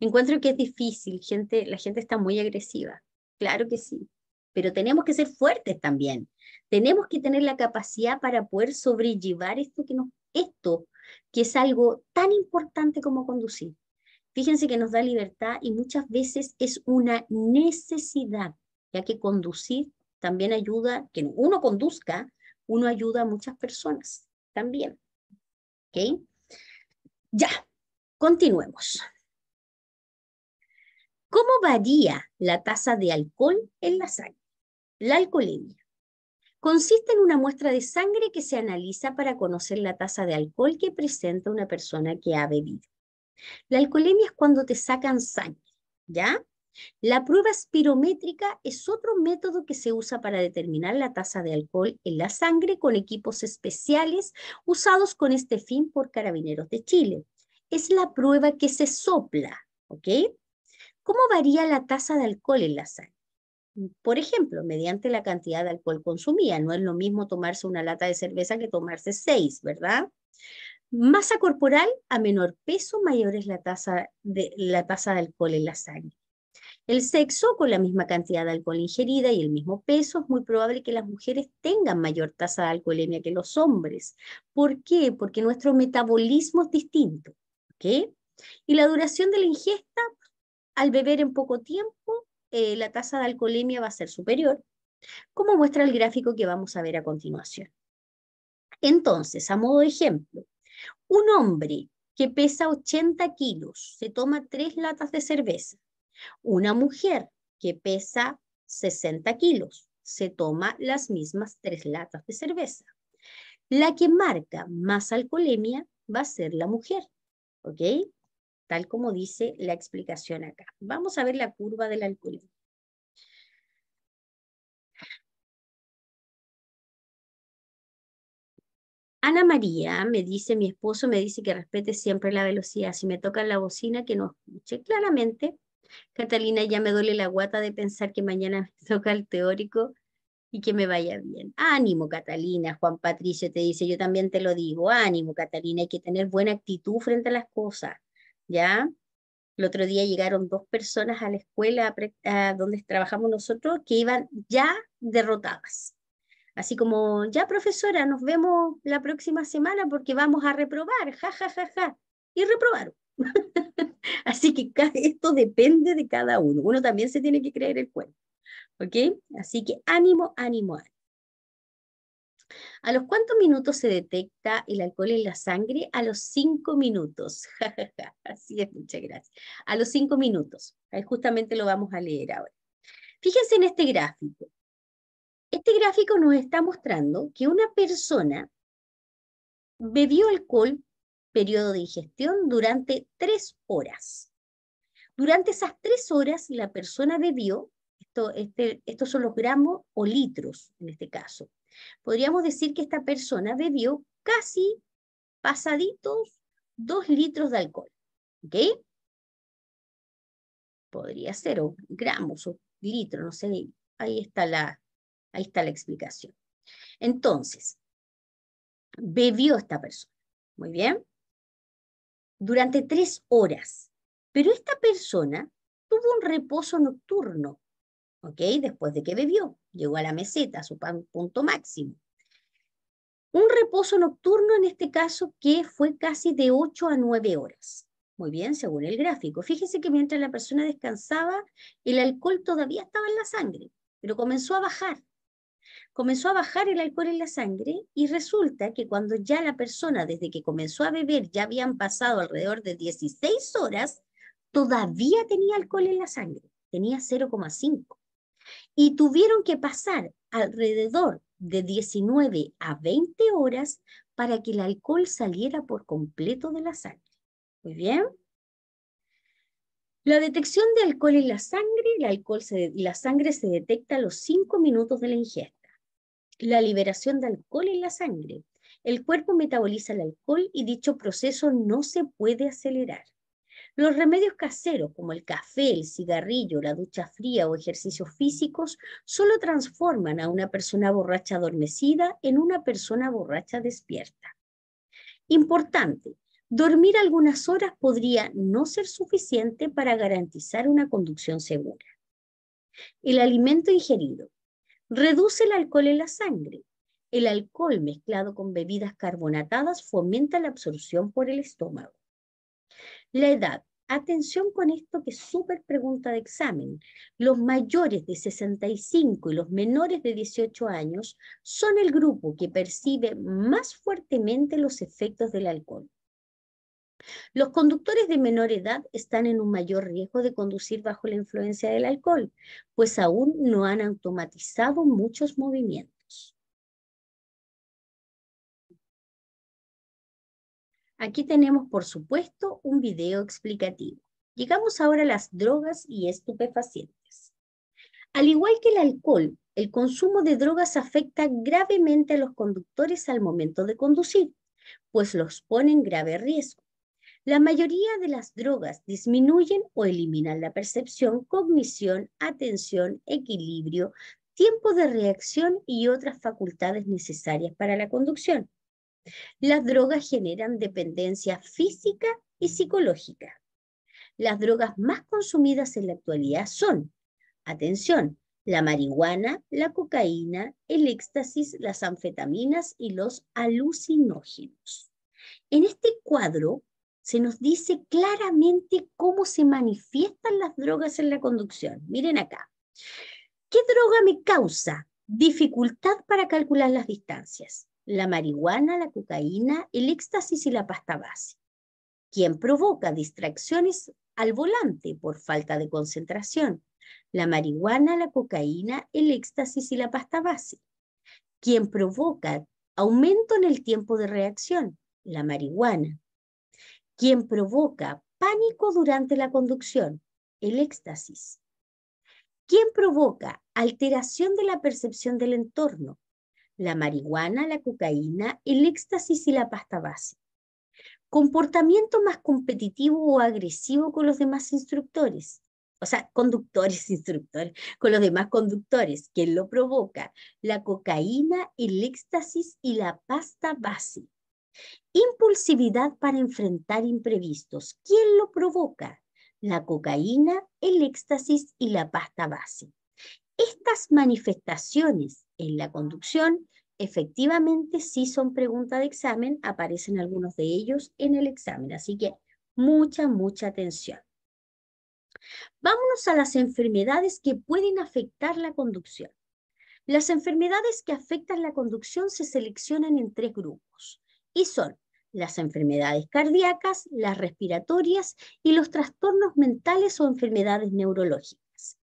Encuentro que es difícil, gente, la gente está muy agresiva. Claro que sí pero tenemos que ser fuertes también. Tenemos que tener la capacidad para poder sobrellevar esto que, nos, esto que es algo tan importante como conducir. Fíjense que nos da libertad y muchas veces es una necesidad, ya que conducir también ayuda, que uno conduzca, uno ayuda a muchas personas también. Ya, continuemos. ¿Cómo varía la tasa de alcohol en la sangre? La alcoholemia. Consiste en una muestra de sangre que se analiza para conocer la tasa de alcohol que presenta una persona que ha bebido. La alcoholemia es cuando te sacan sangre, ¿ya? La prueba espirométrica es otro método que se usa para determinar la tasa de alcohol en la sangre con equipos especiales usados con este fin por carabineros de Chile. Es la prueba que se sopla, ¿ok? ¿Cómo varía la tasa de alcohol en la sangre? por ejemplo, mediante la cantidad de alcohol consumida. No es lo mismo tomarse una lata de cerveza que tomarse seis, ¿verdad? Masa corporal, a menor peso, mayor es la tasa de, la tasa de alcohol en la sangre. El sexo, con la misma cantidad de alcohol ingerida y el mismo peso, es muy probable que las mujeres tengan mayor tasa de alcoholemia que los hombres. ¿Por qué? Porque nuestro metabolismo es distinto. Y la duración de la ingesta, al beber en poco tiempo, eh, la tasa de alcoholemia va a ser superior, como muestra el gráfico que vamos a ver a continuación. Entonces, a modo de ejemplo, un hombre que pesa 80 kilos se toma tres latas de cerveza. Una mujer que pesa 60 kilos se toma las mismas tres latas de cerveza. La que marca más alcoholemia va a ser la mujer, ¿ok? tal como dice la explicación acá. Vamos a ver la curva del alcoholismo. Ana María, me dice, mi esposo me dice que respete siempre la velocidad. Si me toca la bocina, que no escuche claramente. Catalina, ya me duele la guata de pensar que mañana me toca el teórico y que me vaya bien. Ánimo, Catalina, Juan Patricio te dice, yo también te lo digo, ánimo, Catalina, hay que tener buena actitud frente a las cosas. ¿ya? El otro día llegaron dos personas a la escuela donde trabajamos nosotros que iban ya derrotadas. Así como, ya profesora, nos vemos la próxima semana porque vamos a reprobar, ja, ja, ja, ja. Y reprobaron. Así que esto depende de cada uno. Uno también se tiene que creer el juego. ¿Ok? Así que ánimo, ánimo, ánimo. ¿A los cuántos minutos se detecta el alcohol en la sangre? A los cinco minutos. Así es, muchas gracias. A los cinco minutos. Ahí justamente lo vamos a leer ahora. Fíjense en este gráfico. Este gráfico nos está mostrando que una persona bebió alcohol, periodo de ingestión, durante tres horas. Durante esas tres horas la persona bebió, este, estos son los gramos o litros en este caso, Podríamos decir que esta persona bebió casi pasaditos dos litros de alcohol. ¿Ok? Podría ser, o gramos, o litro, no sé. Ahí está la, ahí está la explicación. Entonces, bebió esta persona. Muy bien. Durante tres horas. Pero esta persona tuvo un reposo nocturno Después de que bebió, llegó a la meseta, a su punto máximo. Un reposo nocturno en este caso que fue casi de 8 a 9 horas. Muy bien, según el gráfico. Fíjese que mientras la persona descansaba, el alcohol todavía estaba en la sangre, pero comenzó a bajar. Comenzó a bajar el alcohol en la sangre y resulta que cuando ya la persona, desde que comenzó a beber, ya habían pasado alrededor de 16 horas, todavía tenía alcohol en la sangre, tenía 0,5 y tuvieron que pasar alrededor de 19 a 20 horas para que el alcohol saliera por completo de la sangre. Muy bien. La detección de alcohol en la sangre, el alcohol la sangre se detecta a los 5 minutos de la ingesta. La liberación de alcohol en la sangre. El cuerpo metaboliza el alcohol y dicho proceso no se puede acelerar. Los remedios caseros como el café, el cigarrillo, la ducha fría o ejercicios físicos solo transforman a una persona borracha adormecida en una persona borracha despierta. Importante, dormir algunas horas podría no ser suficiente para garantizar una conducción segura. El alimento ingerido reduce el alcohol en la sangre. El alcohol mezclado con bebidas carbonatadas fomenta la absorción por el estómago. La edad. Atención con esto que es súper pregunta de examen. Los mayores de 65 y los menores de 18 años son el grupo que percibe más fuertemente los efectos del alcohol. Los conductores de menor edad están en un mayor riesgo de conducir bajo la influencia del alcohol, pues aún no han automatizado muchos movimientos. Aquí tenemos, por supuesto, un video explicativo. Llegamos ahora a las drogas y estupefacientes. Al igual que el alcohol, el consumo de drogas afecta gravemente a los conductores al momento de conducir, pues los pone en grave riesgo. La mayoría de las drogas disminuyen o eliminan la percepción, cognición, atención, equilibrio, tiempo de reacción y otras facultades necesarias para la conducción. Las drogas generan dependencia física y psicológica. Las drogas más consumidas en la actualidad son, atención, la marihuana, la cocaína, el éxtasis, las anfetaminas y los alucinógenos. En este cuadro se nos dice claramente cómo se manifiestan las drogas en la conducción. Miren acá. ¿Qué droga me causa dificultad para calcular las distancias? la marihuana, la cocaína, el éxtasis y la pasta base, quien provoca distracciones al volante por falta de concentración, la marihuana, la cocaína, el éxtasis y la pasta base, quien provoca aumento en el tiempo de reacción, la marihuana, quien provoca pánico durante la conducción, el éxtasis, ¿Quién provoca alteración de la percepción del entorno, la marihuana, la cocaína, el éxtasis y la pasta base. Comportamiento más competitivo o agresivo con los demás instructores, o sea, conductores, instructores, con los demás conductores, ¿quién lo provoca? La cocaína, el éxtasis y la pasta base. Impulsividad para enfrentar imprevistos, ¿quién lo provoca? La cocaína, el éxtasis y la pasta base. Estas manifestaciones en la conducción efectivamente si son preguntas de examen, aparecen algunos de ellos en el examen, así que mucha, mucha atención. Vámonos a las enfermedades que pueden afectar la conducción. Las enfermedades que afectan la conducción se seleccionan en tres grupos y son las enfermedades cardíacas, las respiratorias y los trastornos mentales o enfermedades neurológicas.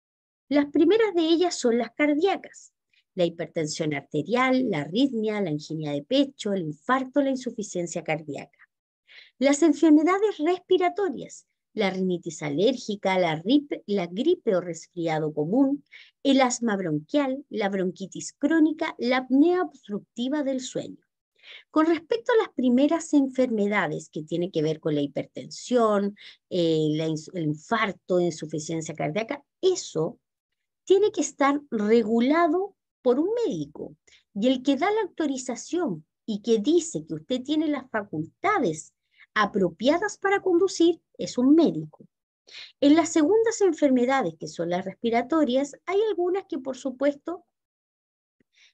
Las primeras de ellas son las cardíacas la hipertensión arterial, la arritmia, la angina de pecho, el infarto, la insuficiencia cardíaca. Las enfermedades respiratorias, la rinitis alérgica, la, gripe, o resfriado común, el asma bronquial, la bronquitis crónica, la apnea obstructiva del sueño. Con respecto a las primeras enfermedades que tienen que ver con la hipertensión, eh, el infarto, insuficiencia cardíaca, eso tiene que estar regulado por un médico. Y el que da la autorización y que dice que usted tiene las facultades apropiadas para conducir es un médico. En las segundas enfermedades, que son las respiratorias, hay algunas que por supuesto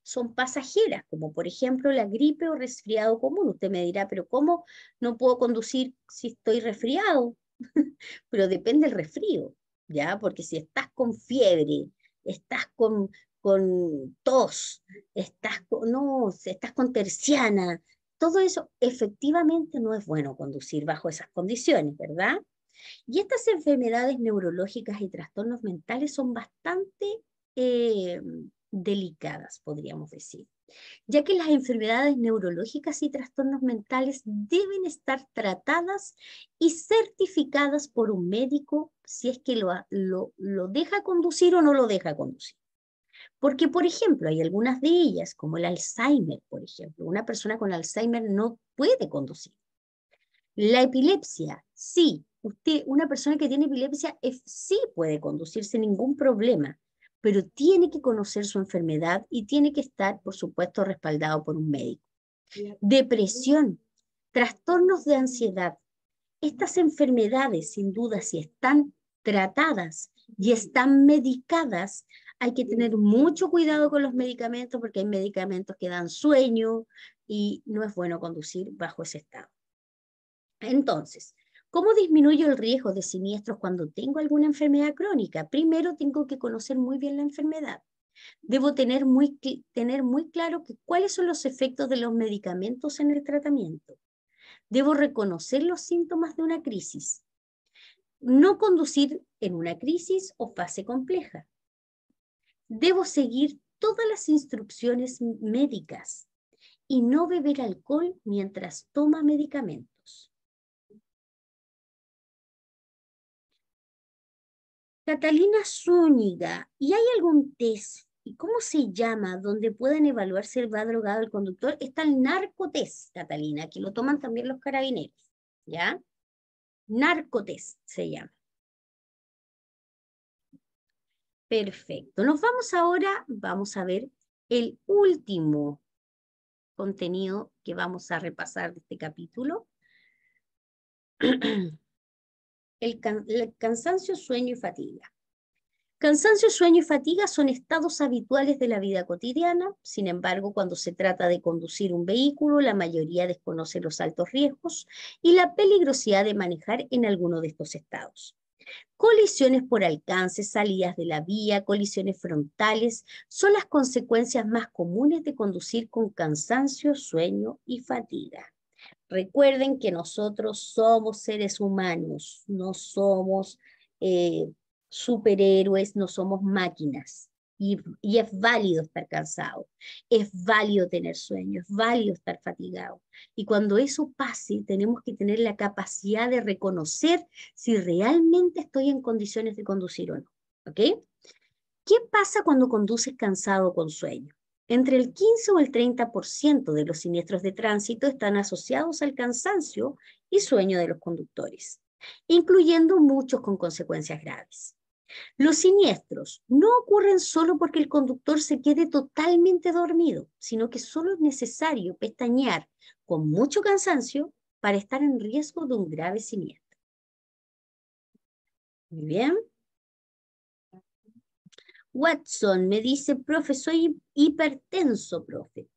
son pasajeras, como por ejemplo la gripe o resfriado común. Usted me dirá, pero ¿cómo no puedo conducir si estoy resfriado? pero depende del resfrío, ¿ya? Porque si estás con fiebre, estás con, con tos, estás con, no, estás con terciana, todo eso efectivamente no es bueno conducir bajo esas condiciones, ¿verdad? Y estas enfermedades neurológicas y trastornos mentales son bastante eh, delicadas, podríamos decir, ya que las enfermedades neurológicas y trastornos mentales deben estar tratadas y certificadas por un médico si es que lo deja conducir o no lo deja conducir. Porque, por ejemplo, hay algunas de ellas, como el Alzheimer, por ejemplo. Una persona con Alzheimer no puede conducir. La epilepsia, sí. Usted, una persona que tiene epilepsia sí puede conducir sin ningún problema, pero tiene que conocer su enfermedad y tiene que estar, por supuesto, respaldado por un médico. Depresión, trastornos de ansiedad. Estas enfermedades, sin duda, si están tratadas y están medicadas, hay que tener mucho cuidado con los medicamentos porque hay medicamentos que dan sueño y no es bueno conducir bajo ese estado. Entonces, ¿Cómo disminuyo el riesgo de siniestros cuando tengo alguna enfermedad crónica? Primero tengo que conocer muy bien la enfermedad. Debo tener muy, tener muy claro que, cuáles son los efectos de los medicamentos en el tratamiento. Debo reconocer los síntomas de una crisis. No conducir en una crisis o fase compleja. Debo seguir todas las instrucciones médicas y no beber alcohol mientras toma medicamentos. Catalina Zúñiga, ¿y hay algún test? ¿Y cómo se llama? Donde pueden evaluar si va drogado el conductor. Está el narcotest, Catalina, que lo toman también los carabineros. ¿Ya? Narcotest se llama. Perfecto. Nos vamos ahora, vamos a ver el último contenido que vamos a repasar de este capítulo. El, cansancio, sueño y fatiga. Cansancio, sueño y fatiga son estados habituales de la vida cotidiana, sin embargo, cuando se trata de conducir un vehículo, la mayoría desconoce los altos riesgos y la peligrosidad de manejar en alguno de estos estados. Colisiones por alcance, salidas de la vía, colisiones frontales son las consecuencias más comunes de conducir con cansancio, sueño y fatiga. Recuerden que nosotros somos seres humanos, no somos eh, superhéroes, no somos máquinas. Y, es válido estar cansado, es válido tener sueño, es válido estar fatigado. Y cuando eso pase, tenemos que tener la capacidad de reconocer si realmente estoy en condiciones de conducir o no. ¿Qué pasa cuando conduces cansado con sueño? Entre el 15 o el 30% de los siniestros de tránsito están asociados al cansancio y sueño de los conductores, incluyendo muchos con consecuencias graves. Los siniestros no ocurren solo porque el conductor se quede totalmente dormido, sino que solo es necesario pestañear con mucho cansancio para estar en riesgo de un grave siniestro. Muy bien. Watson me dice, profe, soy hipertenso, profe.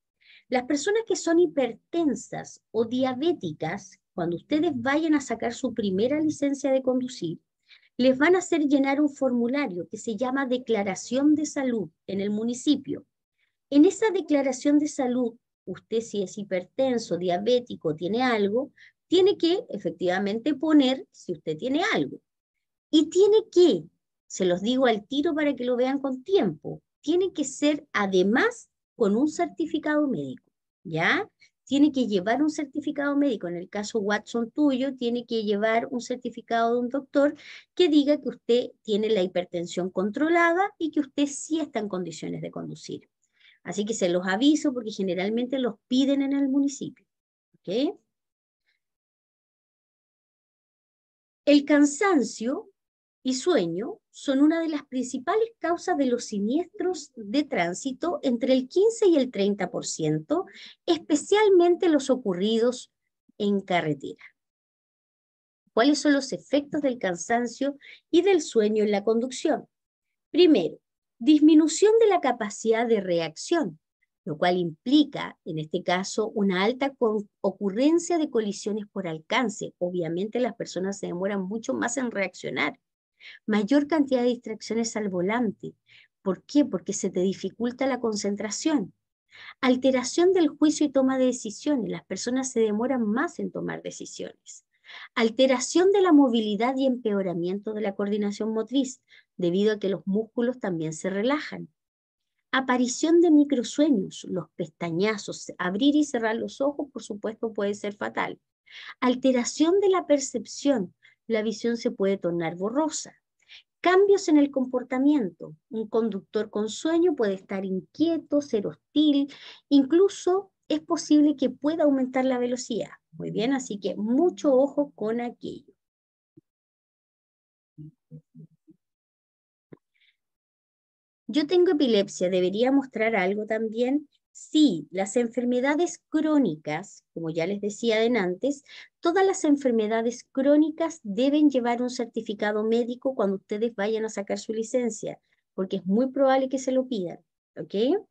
Las personas que son hipertensas o diabéticas, cuando ustedes vayan a sacar su primera licencia de conducir, les van a hacer llenar un formulario que se llama declaración de salud en el municipio. En esa declaración de salud, usted si es hipertenso, diabético, tiene algo, tiene que efectivamente poner si usted tiene algo. Y tiene que, se los digo al tiro para que lo vean con tiempo, tiene que ser además con un certificado médico, ¿ya? tiene que llevar un certificado médico. En el caso Watson tuyo, tiene que llevar un certificado de un doctor que diga que usted tiene la hipertensión controlada y que usted sí está en condiciones de conducir. Así que se los aviso porque generalmente los piden en el municipio. El cansancio y sueño son una de las principales causas de los siniestros de tránsito entre el 15 y el 30%, especialmente los ocurridos en carretera. ¿Cuáles son los efectos del cansancio y del sueño en la conducción? Primero, disminución de la capacidad de reacción, lo cual implica, en este caso, una alta ocurrencia de colisiones por alcance. Obviamente las personas se demoran mucho más en reaccionar mayor cantidad de distracciones al volante. ¿Por qué? Porque se te dificulta la concentración. Alteración del juicio y toma de decisiones. Las personas se demoran más en tomar decisiones. Alteración de la movilidad y empeoramiento de la coordinación motriz, debido a que los músculos también se relajan. Aparición de microsueños, los pestañazos, abrir y cerrar los ojos, por supuesto, puede ser fatal. Alteración de la percepción, la visión se puede tornar borrosa. Cambios en el comportamiento. Un conductor con sueño puede estar inquieto, ser hostil, incluso es posible que pueda aumentar la velocidad. Muy bien, así que mucho ojo con aquello. Yo tengo epilepsia, ¿debería mostrar algo también? Sí, las enfermedades crónicas, como ya les decía de antes, todas las enfermedades crónicas deben llevar un certificado médico cuando ustedes vayan a sacar su licencia, porque es muy probable que se lo pidan, ¿ok?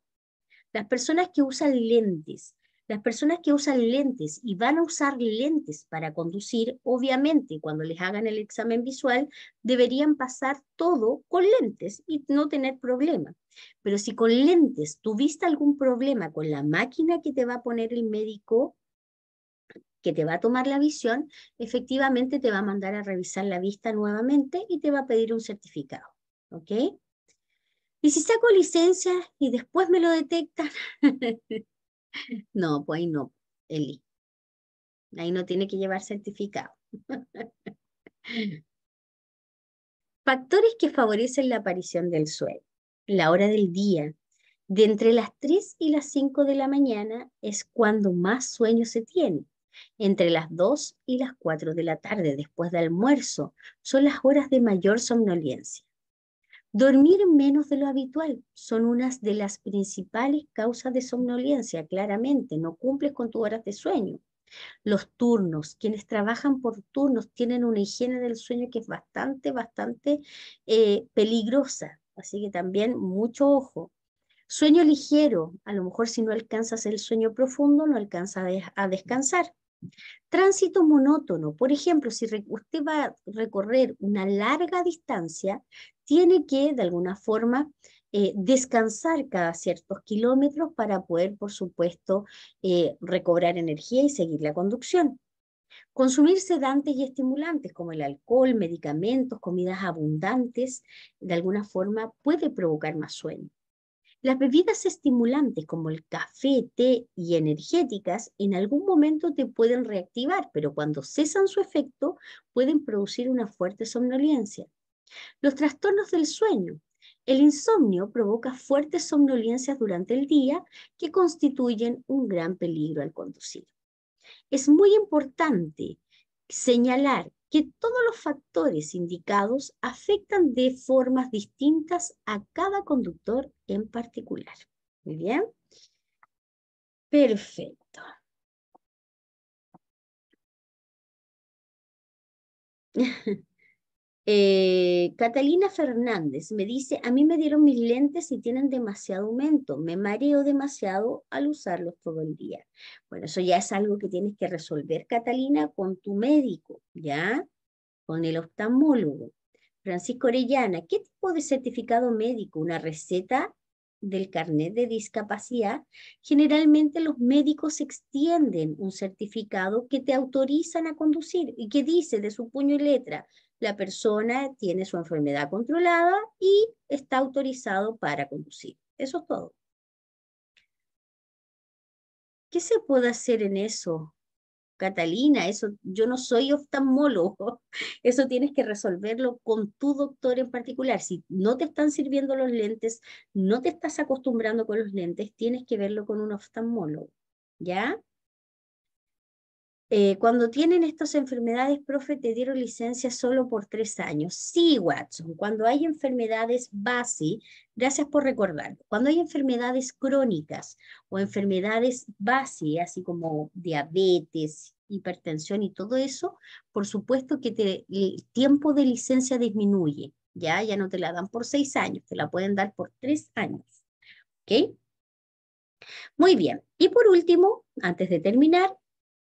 Las personas que usan lentes, las personas que usan lentes y van a usar lentes para conducir, obviamente cuando les hagan el examen visual, deberían pasar todo con lentes y no tener problema. Pero si con lentes tuviste algún problema con la máquina que te va a poner el médico, que te va a tomar la visión, efectivamente te va a mandar a revisar la vista nuevamente y te va a pedir un certificado. ¿Ok? Y si saco licencia y después me lo detectan, No, pues ahí no, Eli. Ahí no tiene que llevar certificado. Factores que favorecen la aparición del sueño. La hora del día. De entre las 3 y las 5 de la mañana es cuando más sueño se tiene. Entre las 2 y las 4 de la tarde, después de almuerzo, son las horas de mayor somnolencia. Dormir menos de lo habitual son unas de las principales causas de somnolencia, claramente, no cumples con tus horas de sueño. Los turnos, quienes trabajan por turnos tienen una higiene del sueño que es bastante, bastante eh, peligrosa, así que también mucho ojo. Sueño ligero, a lo mejor si no alcanzas el sueño profundo, no alcanzas a descansar. Tránsito monótono, por ejemplo, si usted va a recorrer una larga distancia, tiene que, de alguna forma, eh, descansar cada ciertos kilómetros para poder, por supuesto, eh, recobrar energía y seguir la conducción. Consumir sedantes y estimulantes como el alcohol, medicamentos, comidas abundantes, de alguna forma puede provocar más sueño. Las bebidas estimulantes como el café, té y energéticas en algún momento te pueden reactivar, pero cuando cesan su efecto pueden producir una fuerte somnolencia. Los trastornos del sueño. El insomnio provoca fuertes somnolencias durante el día que constituyen un gran peligro al conducir. Es muy importante señalar que todos los factores indicados afectan de formas distintas a cada conductor en particular. Muy bien. Perfecto. Eh, Catalina Fernández me dice, a mí me dieron mis lentes y tienen demasiado aumento, me mareo demasiado al usarlos todo el día. Bueno, eso ya es algo que tienes que resolver, Catalina, con tu médico, ¿ya? Con el oftalmólogo. Francisco Orellana, ¿qué tipo de certificado médico? ¿Una receta del carnet de discapacidad? Generalmente los médicos extienden un certificado que te autorizan a conducir y que dice de su puño y letra, la persona tiene su enfermedad controlada y está autorizado para conducir. Eso es todo. ¿Qué se puede hacer en eso? Catalina, eso yo no soy oftalmólogo. Eso tienes que resolverlo con tu doctor en particular. Si no te están sirviendo los lentes, no te estás acostumbrando con los lentes, tienes que verlo con un oftalmólogo, ¿ya? Eh, cuando tienen estas enfermedades, profe, te dieron licencia solo por tres años. Sí, Watson, cuando hay enfermedades base, gracias por recordar, cuando hay enfermedades crónicas o enfermedades base, así como diabetes, hipertensión y todo eso, por supuesto que el tiempo de licencia disminuye, ya, ya no te la dan por seis años, te la pueden dar por tres años. ¿Ok? Muy bien. Y por último, antes de terminar,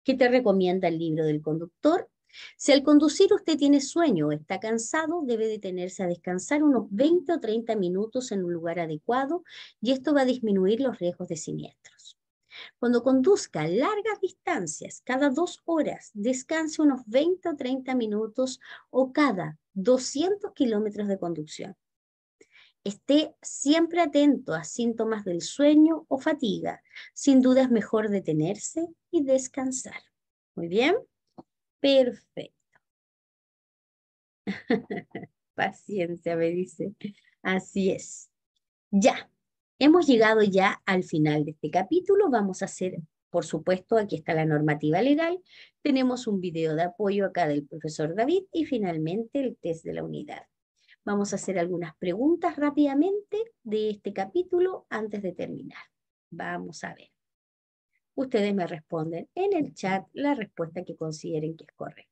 que te recomienda el libro del conductor. Si al conducir usted tiene sueño o está cansado, debe detenerse a descansar unos 20 o 30 minutos en un lugar adecuado y esto va a disminuir los riesgos de siniestros. Cuando conduzca largas distancias, cada dos horas, descanse unos 20 o 30 minutos o cada 200 kilómetros de conducción. Esté siempre atento a síntomas del sueño o fatiga. Sin duda es mejor detenerse y descansar. Muy bien. Perfecto. Paciencia, me dice. Así es. Ya, hemos llegado ya al final de este capítulo. Vamos a hacer, por supuesto, aquí está la normativa legal. Tenemos un video de apoyo acá del profesor David y finalmente el test de la unidad. Vamos a hacer algunas preguntas rápidamente de este capítulo antes de terminar. Vamos a ver. Ustedes me responden en el chat la respuesta que consideren que es correcta.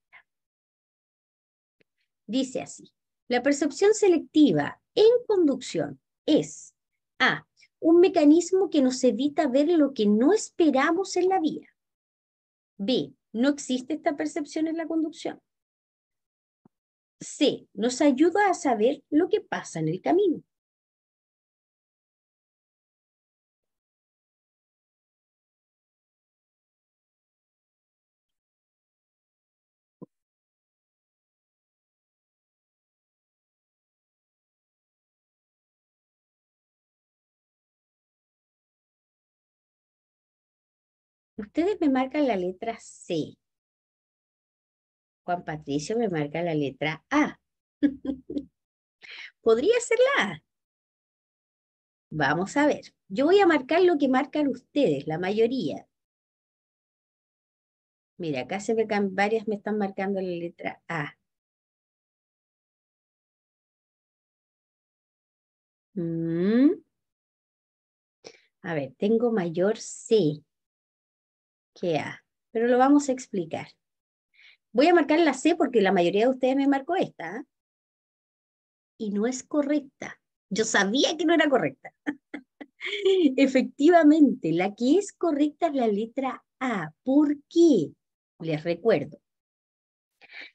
Dice así, la percepción selectiva en conducción es A, un mecanismo que nos evita ver lo que no esperamos en la vía. B, no existe esta percepción en la conducción. C. Nos ayuda a saber lo que pasa en el camino. Ustedes me marcan la letra C. Juan Patricio me marca la letra A. ¿Podría ser la A? Vamos a ver. Yo voy a marcar lo que marcan ustedes, la mayoría. Mira, acá se me varias me están marcando la letra A. Mm. A ver, tengo mayor C que A, pero lo vamos a explicar. Voy a marcar la C porque la mayoría de ustedes me marcó esta. ¿ah? Y no es correcta. Yo sabía que no era correcta. Efectivamente, la que es correcta es la letra A. ¿Por qué? Les recuerdo.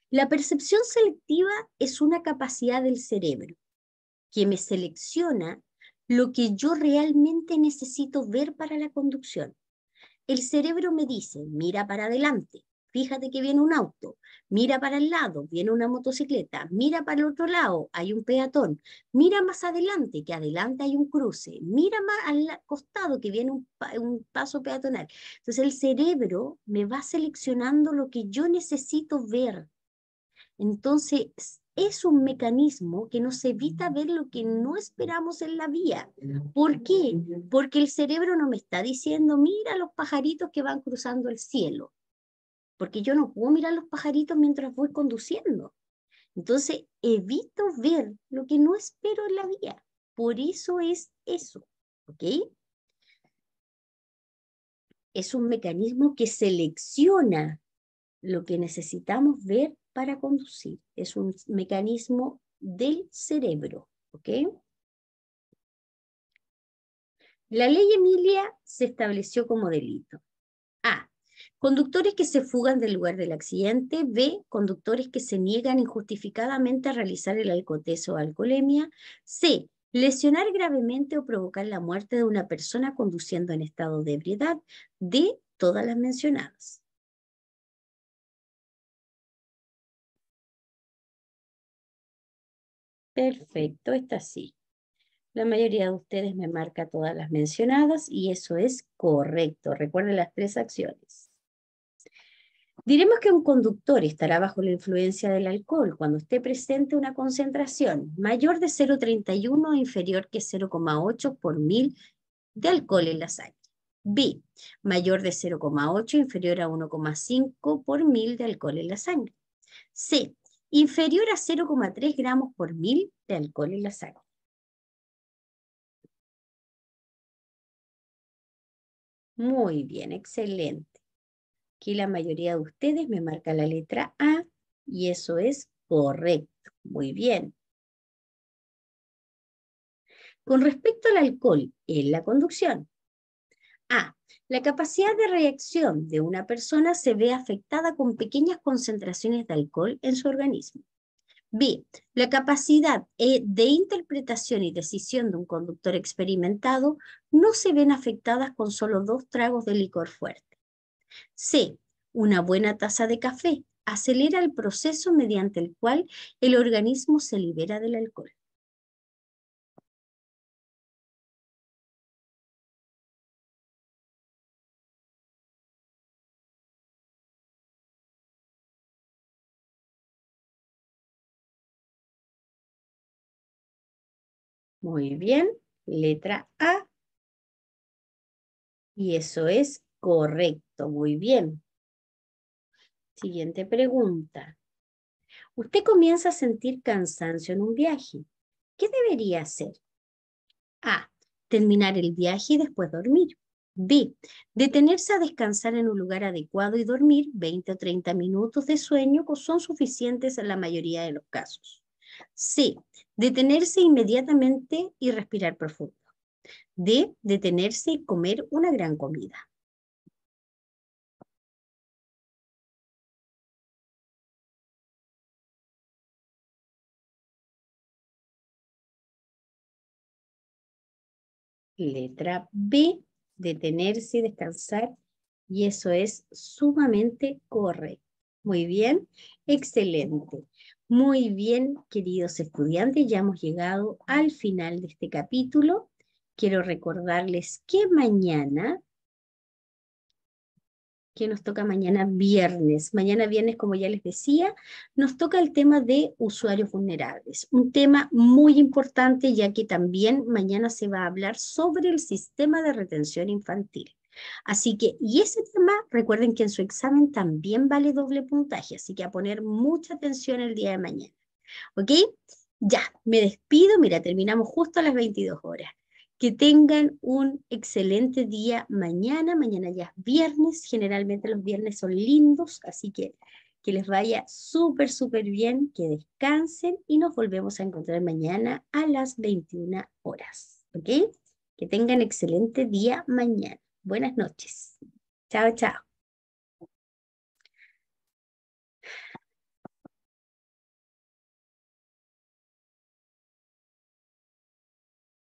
La percepción selectiva es una capacidad del cerebro que me selecciona lo que yo realmente necesito ver para la conducción. El cerebro me dice, mira para adelante, fíjate que viene un auto, mira para el lado, viene una motocicleta, mira para el otro lado, hay un peatón, mira más adelante, que adelante hay un cruce, mira más al costado, que viene un, paso peatonal. Entonces el cerebro me va seleccionando lo que yo necesito ver. Entonces es un mecanismo que nos evita ver lo que no esperamos en la vía. ¿Por qué? Porque el cerebro no me está diciendo, mira los pajaritos que van cruzando el cielo porque yo no puedo mirar los pajaritos mientras voy conduciendo. Entonces, evito ver lo que no espero en la vía. Por eso es eso, ¿ok? Es un mecanismo que selecciona lo que necesitamos ver para conducir. Es un mecanismo del cerebro, ¿ok? La ley Emilia se estableció como delito. Conductores que se fugan del lugar del accidente. B. Conductores que se niegan injustificadamente a realizar el alcoteso o alcoholemia. C. Lesionar gravemente o provocar la muerte de una persona conduciendo en estado de ebriedad. D. Todas las mencionadas. Perfecto, está así. La mayoría de ustedes me marca todas las mencionadas y eso es correcto. Recuerden las tres acciones. Diremos que un conductor estará bajo la influencia del alcohol cuando esté presente una concentración mayor de 0,31 o inferior que 0,8 por mil de alcohol en la sangre. B, mayor de 0,8 inferior a 1,5 por mil de alcohol en la sangre. C, inferior a 0,3 gramos por mil de alcohol en la sangre. Muy bien, excelente. Aquí la mayoría de ustedes me marca la letra A y eso es correcto. Muy bien. Con respecto al alcohol en la conducción. A. La capacidad de reacción de una persona se ve afectada con pequeñas concentraciones de alcohol en su organismo. B. La capacidad eh, de interpretación y decisión de un conductor experimentado no se ven afectadas con solo dos tragos de licor fuerte. C. Una buena taza de café acelera el proceso mediante el cual el organismo se libera del alcohol. Muy bien, letra A. Y eso es Correcto, muy bien. Siguiente pregunta. Usted comienza a sentir cansancio en un viaje. ¿Qué debería hacer? A. Terminar el viaje y después dormir. B. Detenerse a descansar en un lugar adecuado y dormir 20 o 30 minutos de sueño son suficientes en la mayoría de los casos. C. Detenerse inmediatamente y respirar profundo. D. Detenerse y comer una gran comida. Letra B, detenerse y descansar. Y eso es sumamente correcto. Muy bien, excelente. Muy bien, queridos estudiantes, ya hemos llegado al final de este capítulo. Quiero recordarles que mañana que nos toca mañana viernes. Mañana viernes, como ya les decía, nos toca el tema de usuarios vulnerables, un tema muy importante ya que también mañana se va a hablar sobre el sistema de retención infantil. Así que, y ese tema, recuerden que en su examen también vale doble puntaje, así que a poner mucha atención el día de mañana. ¿Ok? Ya, me despido, mira, terminamos justo a las 22 horas. Que tengan un excelente día mañana. Mañana ya es viernes. Generalmente los viernes son lindos, así que que les vaya súper, súper bien, que descansen y nos volvemos a encontrar mañana a las 21 horas. ¿Ok? Que tengan excelente día mañana. Buenas noches. Chao, chao.